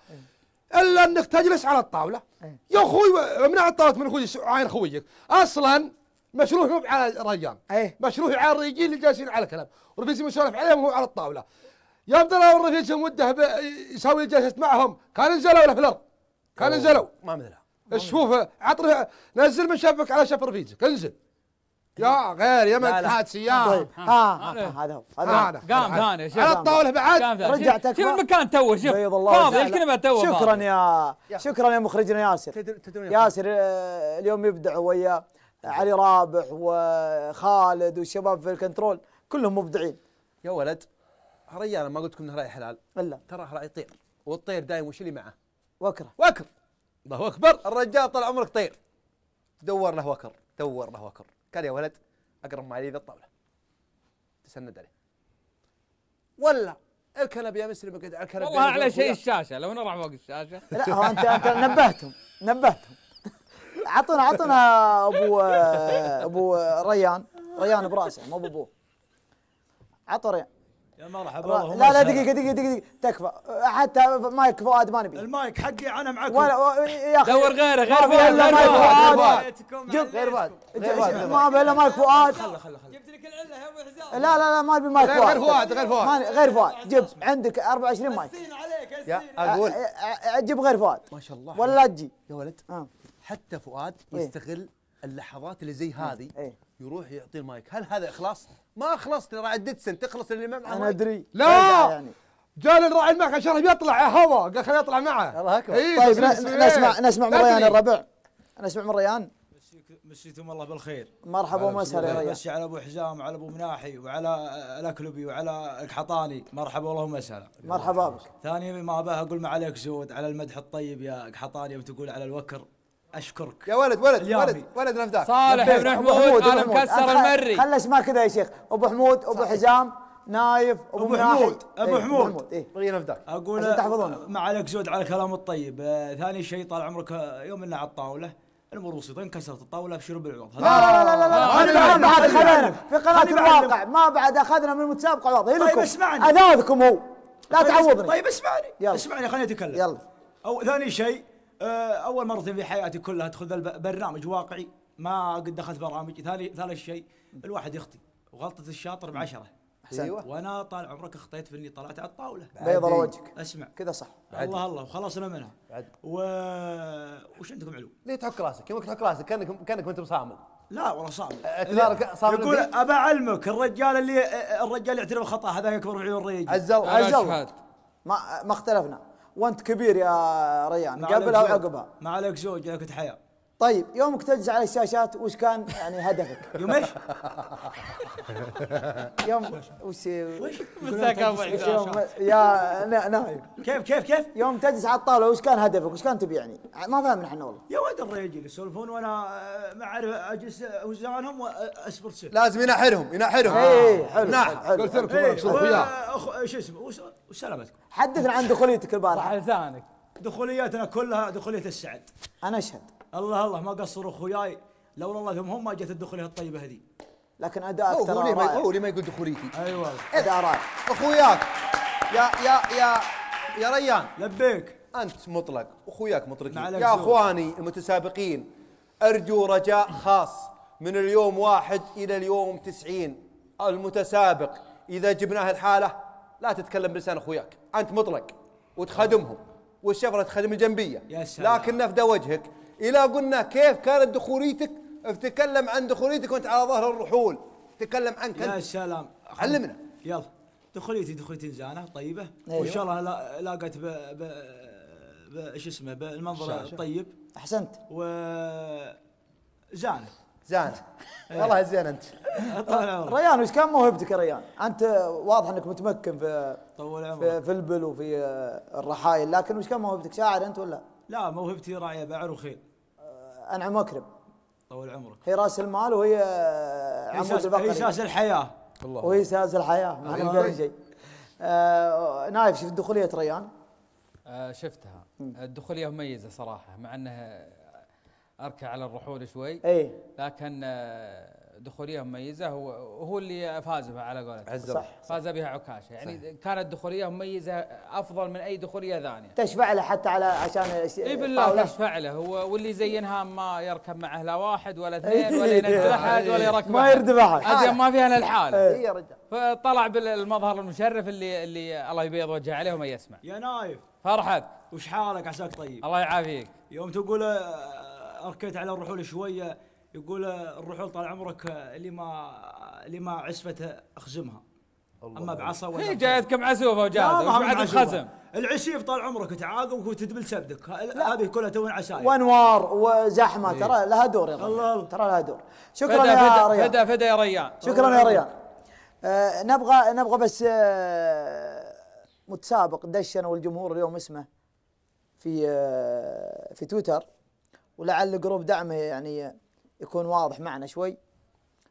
الا انك تجلس على الطاوله إيه. يا اخوي امنع الطاوله من اخوي عين خويك اصلا مشروعي مو على الرجال إيه. مشروعي على الرجال اللي جالسين على كلام ورفيزي مسولف عليهم وهو على الطاوله يوم ترى الرفيج مده يسوي جلسه معهم كان نزلوا ولا في الارض كان نزلوا ما منها الشفوف عطر نزل من شفك على شف فيزك انزل يا غير يا من تحات سياره طيب إيه. ها هذا هو هذا قام ثاني على الطاوله بعد رجعت شوف المكان توه شوف بيض طيب الله فاضي الكلمه توه شكرا يا شكرا يا مخرجنا ياسر ياسر آه، اليوم يبدع ويا علي رابح وخالد والشباب في الكنترول كلهم مبدعين يا ولد رجال ما قلت لكم انه راي حلال الا ترى راي طير والطير دايم وش اللي معه؟ وكره وكر الله اكبر الرجال طال عمرك طير دور له وكر دور له وكر قال يا ولد اقرب ما علي ذا الطاوله تسند عليه ولا الكنب يا مسلم قد على الكنب والله على شيء الشاشه لو نرى فوق الشاشه لا هو انت انت نبهتهم نبهتهم عطنا عطنا ابو ابو ريان ريان براسه مو بابوه عطى ريان يا مرحبا لا لا دقيقه دقيقه دقيقه تكفى حتى مايك فؤاد ما نبي المايك حقي انا معك ولا يا اخي دور غيره غير فؤاد غير فؤاد غير فؤاد ما ابي الا مايك فؤاد خله خله خله جبت لك العله يا ابو حزام لا لا لا ما ابي مايك فؤاد غير فؤاد غير فؤاد غير فؤاد جيب عندك 24 مايك عليك يا اقول جيب غير فؤاد ما شاء الله ولا تجي يا ولد آه. حتى فؤاد إيه. يستغل اللحظات اللي زي إيه. هذه إيه. يروح يعطي المايك هل هذا اخلاص ما اخلصت راعي الدتسن تخلص اللي معه انا ادري لا يعني. جاء الراعي المايك عشان يطلع هوا قال خليه يطلع معه الله اكبر إيه طيب نسمع نسمع من ريان الربع نسمع من ريان مشيتم الله بالخير مرحبا ومسهلا يا ريان مشي على ابو حزام وعلى ابو مناحي وعلى الاكلبي وعلى القحطاني مرحبا والله ومسهلا مرحبا بك ثاني ما ابغى اقول ما عليك زود على المدح الطيب يا قحطاني وتقول على الوكر اشكرك يا ولد ولد اليومي. ولد ولد نفداك صالح ابن حمود انا مكسر المري خل اسماء كذا يا شيخ ابو حمود ابو حزام نايف ابو, أبو حمود ابو إيه، حمود اي بقينا نفذاك اقول ما عليك زود على الكلام الطيب آه ثاني شيء طال عمرك آه، يوم انه على الطاوله الامور بسيطه انكسرت الطاوله بشرب العوض لا لا لا لا لا بعد خذنا في قناه الواقع ما بعد اخذنا من المتسابقه الوضع طيب اسمعني اذاذكم هو لا طيب، تعوضني طيب اسمعني اسمعني خليني اتكلم يلا او ثاني شيء آه، اول مره في حياتي كلها ادخل ذا البرنامج واقعي ما قد دخلت برامج ثاني ثالث شيء الواحد يخطي وغلطه الشاطر بعشره احسنت أيوة. وانا طال عمرك اخطيت في اني طلعت على الطاوله بيض الله وجهك اسمع كذا صح بعدين. الله الله وخلصنا منها بعد و... وش عندكم علو؟ ليه تحك راسك؟ يومك تحك راسك كانك كانك انت بصامل لا والله صامل اعتذارك صامل يقول ابى اعلمك الرجال اللي الرجال يعترف خطا هذا يكبر عيون الرجال عزو عزو ما ما اختلفنا وانت كبير يا ريان قبلها وعقبها ما عليك زوج لك حياه طيب يوم تجلس على الشاشات وش كان يعني هدفك؟ يوم ايش؟ يوم وش وش يا نايم كيف كيف كيف؟ يوم تجلس على الطاوله وش كان هدفك؟ وش كان تبي يعني؟ ما فاهم احنا والله يا ولد الرجال يسولفون وانا ما اعرف اجلس وزانهم واصبر سر لازم ينحرهم ينحرهم اي إيه، حلو قلت لكم إيه، شو اسمه وسلامتكم حدثنا عن دخوليتك البارحه صح لسانك دخولياتنا كلها دخوليه السعد انا اشهد الله الله ما قصروا اخوياي لولا الله فيهم هم ما جت الدخوليه الطيبه هذه لكن اداء ترى هو ليه ما هو ما يقول دخوليتي اي والله اداء رائع اخوياك يا يا يا يا ريان لبيك انت مطلق واخوياك مطلقين يا اخواني المتسابقين ارجو رجاء خاص من اليوم واحد الى اليوم تسعين المتسابق اذا جبناه الحاله لا تتكلم بلسان اخوياك انت مطلق وتخدمهم والشفره تخدم الجنبيه يا سلام. لكن نفدى وجهك الى قلنا كيف كانت دخوليتك تتكلم عن دخوليتك وانت على ظهر الرحول تكلم عنك يا سلام علمنا يلا دخوليتي دخوليتي زانه طيبه أيوه. وان شاء الله لاقت ب ب شو اسمه بالمنظر الطيب احسنت و زانه زانه إيه. والله زين انت ريان وش كان موهبتك يا ريان؟ انت واضح انك متمكن في طول عمرك في البل وفي الرحايل لكن وش كان موهبتك؟ شاعر انت ولا؟ لا موهبتي راعيه بعر وخيل انعم واكرم طول عمرك هي راس المال وهي عمود البقري هي اساس الحياه الله وهي اساس الحياه ما نقدر شيء آه، نايف شفت دخوليه ريان؟ آه شفتها الدخوليه مميزه صراحه مع انها اركع على الرحول شوي اي لكن آه دخوليه مميزه هو هو اللي فاز بها على قولتك صح, صح فاز بها عكاشه يعني صح كانت دخوليه مميزه افضل من اي دخوليه ثانيه تشفع له حتى على عشان اي بالله تشفع له هو واللي زينها ما يركب معه لا واحد ولا اثنين ولا ينزل احد ولا يركب ما يردم احد ما فيها الا الحال اي يا رجال فطلع بالمظهر المشرف اللي اللي الله يبيض وجهه عليه وما يسمع يا نايف فرحت وش حالك عساك طيب الله يعافيك يوم تقول آه، اركيت على الرحول شويه يقول الرحول طال عمرك اللي ما اللي ما عسفته اخزمها الله اما بعصا ولا هي جايتك عسوفه وجاهزه بعد الخزم العشيف طال عمرك تعاقبك وتدبل سبدك هذه كلها تون عشاير وانوار وزحمه إيه. ترى لها دور يا الله ترى لها دور شكرا فدا يا ريان فدا فدا يا ريان شكرا يا ريان آه نبغى نبغى بس آه متسابق دشنوا الجمهور اليوم اسمه في آه في تويتر ولعل جروب دعمه يعني يكون واضح معنا شوي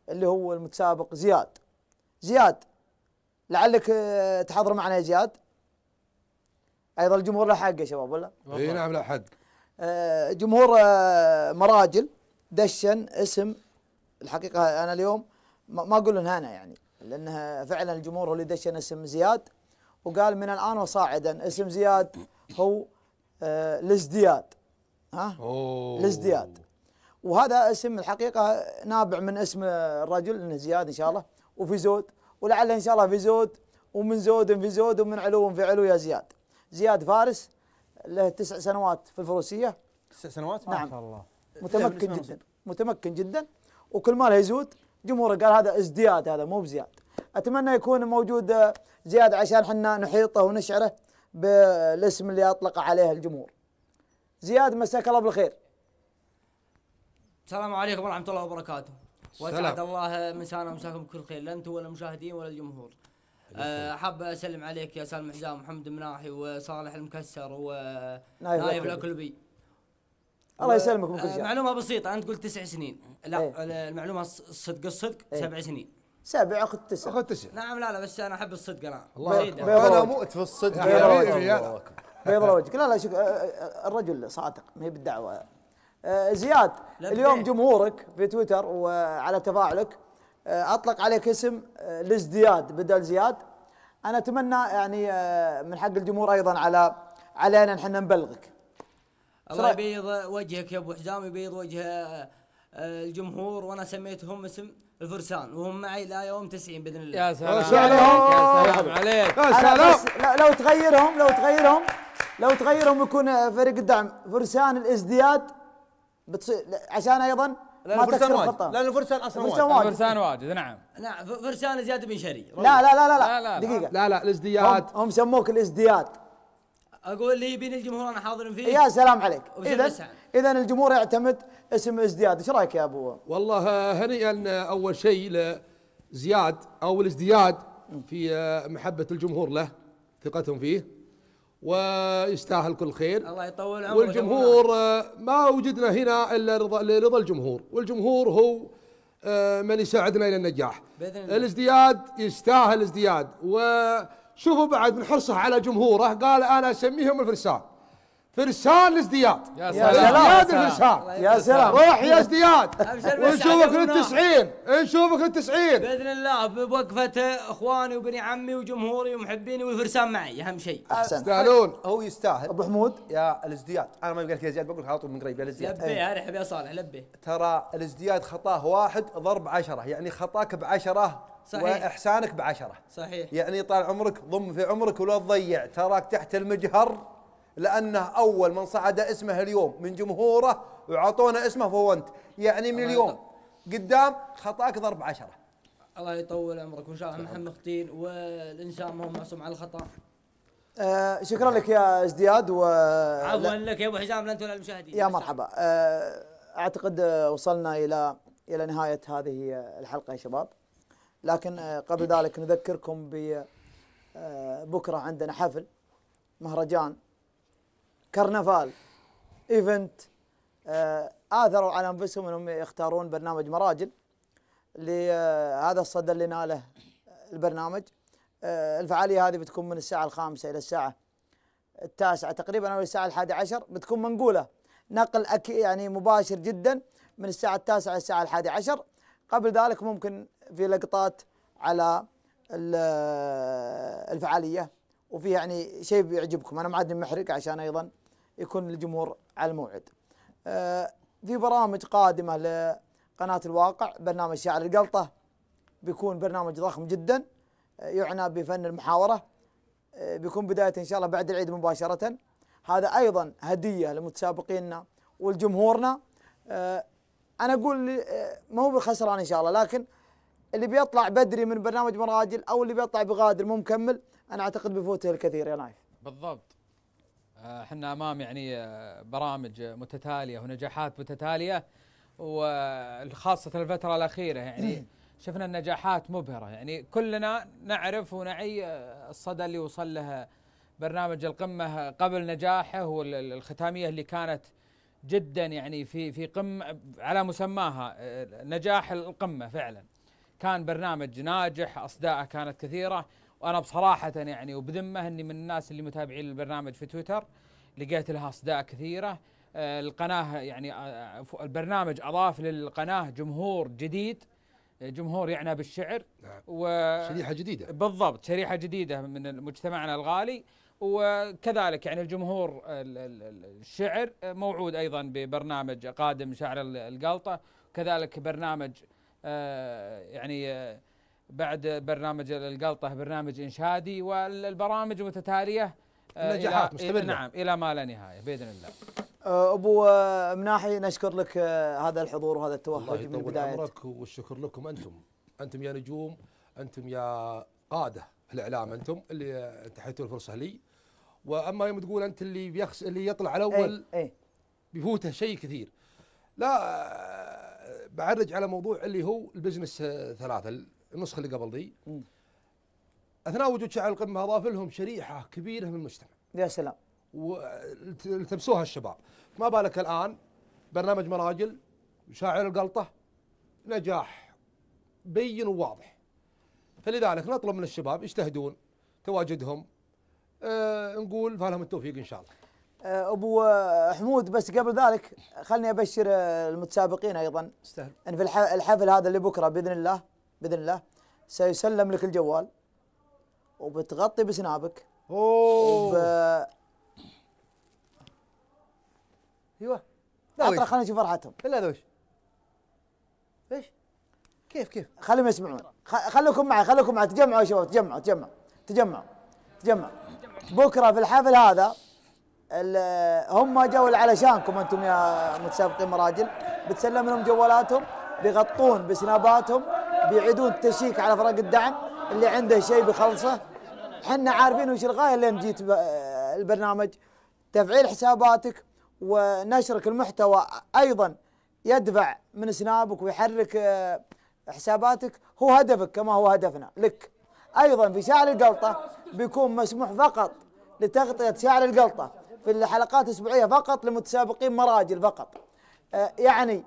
اللي هو المتسابق زياد زياد لعلك آه، تحضر معنا يا زياد ايضا الجمهور له حق يا شباب ولا؟ اي نعم له حق آه، جمهور آه، مراجل دشن اسم الحقيقه انا اليوم ما اقول هنا يعني لانها فعلا الجمهور هو اللي دشن اسم زياد وقال من الان وصاعدا اسم زياد هو الازدياد ها؟ الازدياد وهذا اسم الحقيقه نابع من اسم الرجل انه زياد ان شاء الله وفي زود ولعله ان شاء الله في زود ومن زود في زود ومن علو في علو يا زياد زياد فارس له تسع سنوات في الفروسيه تسع سنوات نعم ما شاء الله متمكن جدا متمكن جدا وكل ما له يزود جمهوره قال هذا ازدياد هذا مو بزياد اتمنى يكون موجود زياد عشان احنا نحيطه ونشعره بالاسم اللي اطلق عليه الجمهور زياد مساك الله بالخير السلام عليكم ورحمة الله وبركاته وأسعد الله مسانا ومساكم بكل خير لا أنتم ولا المشاهدين ولا الجمهور آه، حاب اسلم عليك يا سالم حزام محمد مناحي وصالح المكسر ونايف الاكلبي الله يسلمك من كل شيء آه، معلومه بسيطه انت قلت تسع سنين لا ايه؟ المعلومه الصدق الصدق ايه؟ سبع سنين سبع اخذ تسع اخذ تسع نعم لا لا بس انا احب الصدق انا الله انا اموت في الصدق يا حبيبي بيض وجهك لا لا شوف آه، الرجل صادق ما هي بالدعوه آه، زياد اليوم جمهورك في تويتر وعلى تفاعلك آه، اطلق عليك اسم الازدياد آه، بدل زياد انا اتمنى يعني من حق الجمهور ايضا على علينا احنا نبلغك الله يبيض وجهك يا ابو حزام يبيض وجه الجمهور وانا سميتهم اسم الفرسان وهم معي لا يوم 90 باذن الله يا سلام, سلام عليك يا سلام عليك يا سلام لو تغيرهم لو تغيرهم لو تغيرهم يكون فريق الدعم فرسان الازدياد بتصير عشان ايضا لان فرسان واجد لان الفرسان اصلا فرسان واجد فرسان واجد نعم نعم فرسان زياد بن شري لا لا لا لا, لا, لا دقيقه لا لا الازدياد هم, هم سموك الازدياد اقول اللي يبين الجمهور انا حاضر فيه يا سلام عليك اذا اذا الجمهور يعتمد اسم ازدياد ايش رايك يا ابو والله آه، هنيئا آه، اول شيء لزياد او الازدياد في آه، محبه الجمهور له ثقتهم فيه ويستاهل كل خير الله يطول عمره والجمهور نعم. آه، ما وجدنا هنا الا رضا لرضا الجمهور والجمهور هو آه، من يساعدنا الى النجاح باذن الازدياد يستاهل ازدياد وشوفوا بعد من حرصه على جمهوره قال انا اسميهم الفرسان فرسان لازدياد يا سلام يا الفرسان يا سلام روح يا ازدياد ونشوفك 90 نشوفك 90 باذن الله بوقفه اخواني وبني عمي وجمهوري ومحبيني والفرسان معي اهم شيء احسن يستاهلون هو يستاهل ابو حمود يا الازدياد انا ما بقول لك يا زياد بقول لك على طول من قريب يا الازدياد لبيه ارحب يا صالح لبيه ترى الازدياد خطاه واحد ضرب عشره يعني خطاك بعشره صحيح واحسانك بعشره صحيح يعني طال عمرك ضم في عمرك ولا تضيع تراك تحت المجهر لأنه أول من صعد اسمه اليوم من جمهوره وعطونا اسمه فهو أنت يعني من اليوم قدام خطأك ضرب عشرة الله يطول عمرك وإن شاء الله نحن مخطئين والإنسان ما هو معصوم على الخطأ آه شكرا لك يا ازدياد و عفوا لك يا ابو حسام انت ولا المشاهدين يا مرحبا آه اعتقد وصلنا الى الى نهايه هذه الحلقه يا شباب لكن آه، قبل ذلك نذكركم ب آه، بكره عندنا حفل مهرجان كرنفال ايفنت آه، آثروا على أنفسهم أنهم يختارون برنامج مراجل لهذا آه، الصدى اللي ناله البرنامج آه، الفعالية هذه بتكون من الساعة الخامسة إلى الساعة التاسعة تقريبا أو الساعة الحادي عشر بتكون منقولة نقل أكي يعني مباشر جدا من الساعة التاسعة إلى الساعة الحادي عشر قبل ذلك ممكن في لقطات على الفعالية وفي يعني شيء بيعجبكم أنا معدني محرق عشان أيضا يكون للجمهور على الموعد آه، في برامج قادمة لقناة الواقع برنامج شاعر القلطة بيكون برنامج ضخم جدا آه، يعنى بفن المحاورة آه، بيكون بداية إن شاء الله بعد العيد مباشرة هذا أيضا هدية لمتسابقينا ولجمهورنا أنا أقول مو بالخسران إن شاء الله لكن اللي بيطلع بدري من برنامج مراجل أو اللي بيطلع بغادر مو مكمل أنا أعتقد بفوته الكثير يا نايف بالضبط آه، احنا امام يعني آه، برامج متتاليه ونجاحات متتاليه وخاصه الفتره الاخيره يعني شفنا النجاحات مبهره يعني كلنا نعرف ونعي آه، الصدى اللي وصل له برنامج القمه قبل نجاحه والختاميه اللي كانت جدا يعني في في قمه على مسماها نجاح القمه فعلا كان برنامج ناجح اصداءه كانت كثيره وانا بصراحه يعني وبذمه اني من الناس اللي متابعين البرنامج في تويتر لقيت لها اصداء كثيره آه، القناه يعني آه، البرنامج اضاف للقناه جمهور جديد جمهور يعنى بالشعر نعم. و شريحه جديده بالضبط شريحه جديده من مجتمعنا الغالي وكذلك يعني الجمهور الشعر موعود ايضا ببرنامج قادم شعر القلطه كذلك برنامج آه، يعني بعد برنامج القلطه برنامج انشادي والبرامج متتاليه آه، نجاحات مستمره نعم الى ما لا نهايه باذن الله آه، ابو مناحي نشكر لك آه، هذا الحضور وهذا التوهج من بدايه عمرك والشكر لكم انتم انتم يا نجوم انتم يا قاده الاعلام انتم اللي تحيتوا الفرصه لي واما يوم تقول انت اللي بيخس اللي يطلع الاول أي أي بيفوته شيء كثير لا بعرج على موضوع اللي هو البزنس ثلاثه النسخه اللي قبل ذي اثناء وجود شعب القمه اضاف لهم شريحه كبيره من المجتمع يا سلام والتمسوها الشباب ما بالك الان برنامج مراجل شاعر القلطه نجاح بين وواضح فلذلك نطلب من الشباب يجتهدون تواجدهم أه نقول فلهم التوفيق ان شاء الله آه، ابو آه، حمود بس قبل ذلك خلني ابشر آه، المتسابقين ايضا استهل. ان يعني في الحفل هذا اللي بكره باذن الله باذن الله سيسلم لك الجوال وبتغطي بسنابك اوه وب... ايوه لا خلينا نشوف فرحتهم الا ذوش ايش؟ كيف كيف؟ خليهم يسمعون خلوكم معي خلوكم معي تجمعوا يا شباب تجمعوا تجمعوا تجمعوا تجمعوا بكره في الحفل هذا هم جوا علشانكم انتم يا متسابقين مراجل بتسلم لهم جوالاتهم بيغطون بسناباتهم بيعيدون التشيك على فرق الدعم اللي عنده شيء بيخلصه احنا عارفين وش الغايه اللي جيت البرنامج تفعيل حساباتك ونشرك المحتوى ايضا يدفع من سنابك ويحرك آه، حساباتك هو هدفك كما هو هدفنا لك ايضا في شعر القلطه بيكون مسموح فقط لتغطيه شعر القلطه في الحلقات الاسبوعيه فقط لمتسابقين مراجل فقط آه، يعني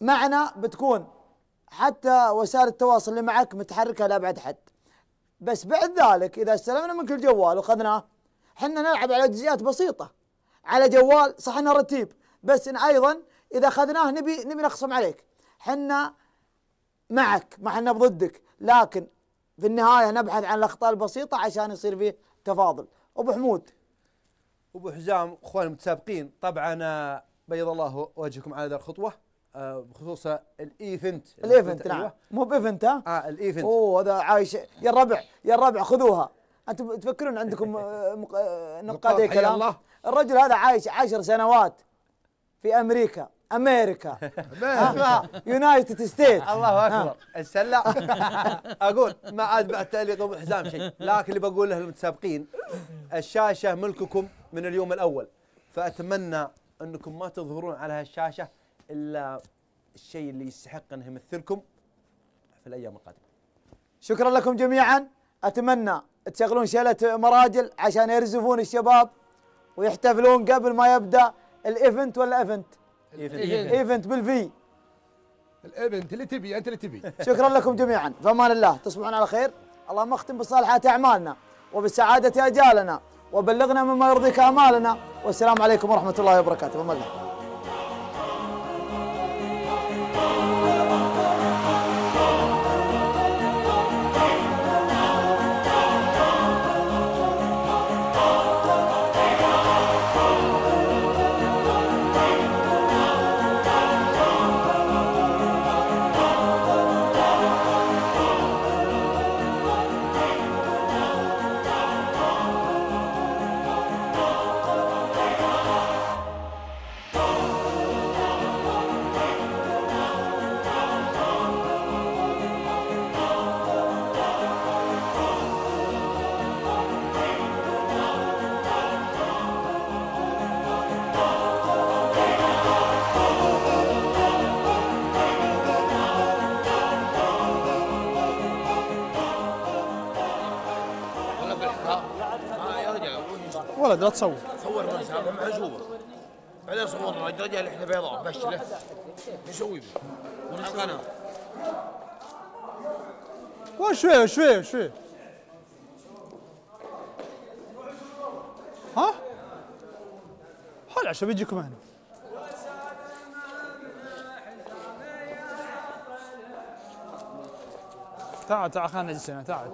معنا بتكون حتى وسائل التواصل اللي معك متحركه لابعد حد بس بعد ذلك اذا استلمنا منك الجوال واخذناه احنا نلعب على جزئيات بسيطه على جوال صح انه رتيب بس إن ايضا اذا اخذناه نبي نبي نخصم عليك حنا معك ما حنا بضدك لكن في النهايه نبحث عن الاخطاء البسيطه عشان يصير فيه تفاضل ابو حمود ابو حزام اخوان المتسابقين طبعا آه، بيض الله وجهكم على هذه الخطوه بخصوص الايفنت الايفنت أيوة. نعم أيوة. مو بايفنت ها؟ اه الايفنت اوه هذا عايش يا الربع يا الربع خذوها انتم تفكرون عندكم نقاد اي كلام الرجل هذا عايش عشر سنوات في امريكا امريكا يونايتد ستيت الله اكبر السله اقول ما عاد بعد تعليق ابو حزام شيء لكن اللي بقول له المتسابقين الشاشه ملككم من اليوم الاول فاتمنى انكم ما تظهرون على هالشاشه الا الشيء اللي يستحق انه يمثلكم في الايام القادمه. شكرا لكم جميعا اتمنى تشغلون شيله مراجل عشان يرزفون الشباب ويحتفلون قبل ما يبدا الايفنت ولا ايفنت؟ ايفنت ايفنت بالفي الايفنت اللي تبي انت اللي تبي شكرا لكم جميعا فمان الله تصبحون على خير اللهم اختم بصالحات اعمالنا وبسعاده اجالنا وبلغنا مما يرضيك امالنا والسلام عليكم ورحمه الله وبركاته فمان الله تصور صور راس هذا معجوبه عليه صور راس رجال احنا بيضاء بشله نسوي به القناه وشوي شوي شوي ها؟ هل عشان بيجيكم هنا تعال تعال خلينا نجلس هنا تعال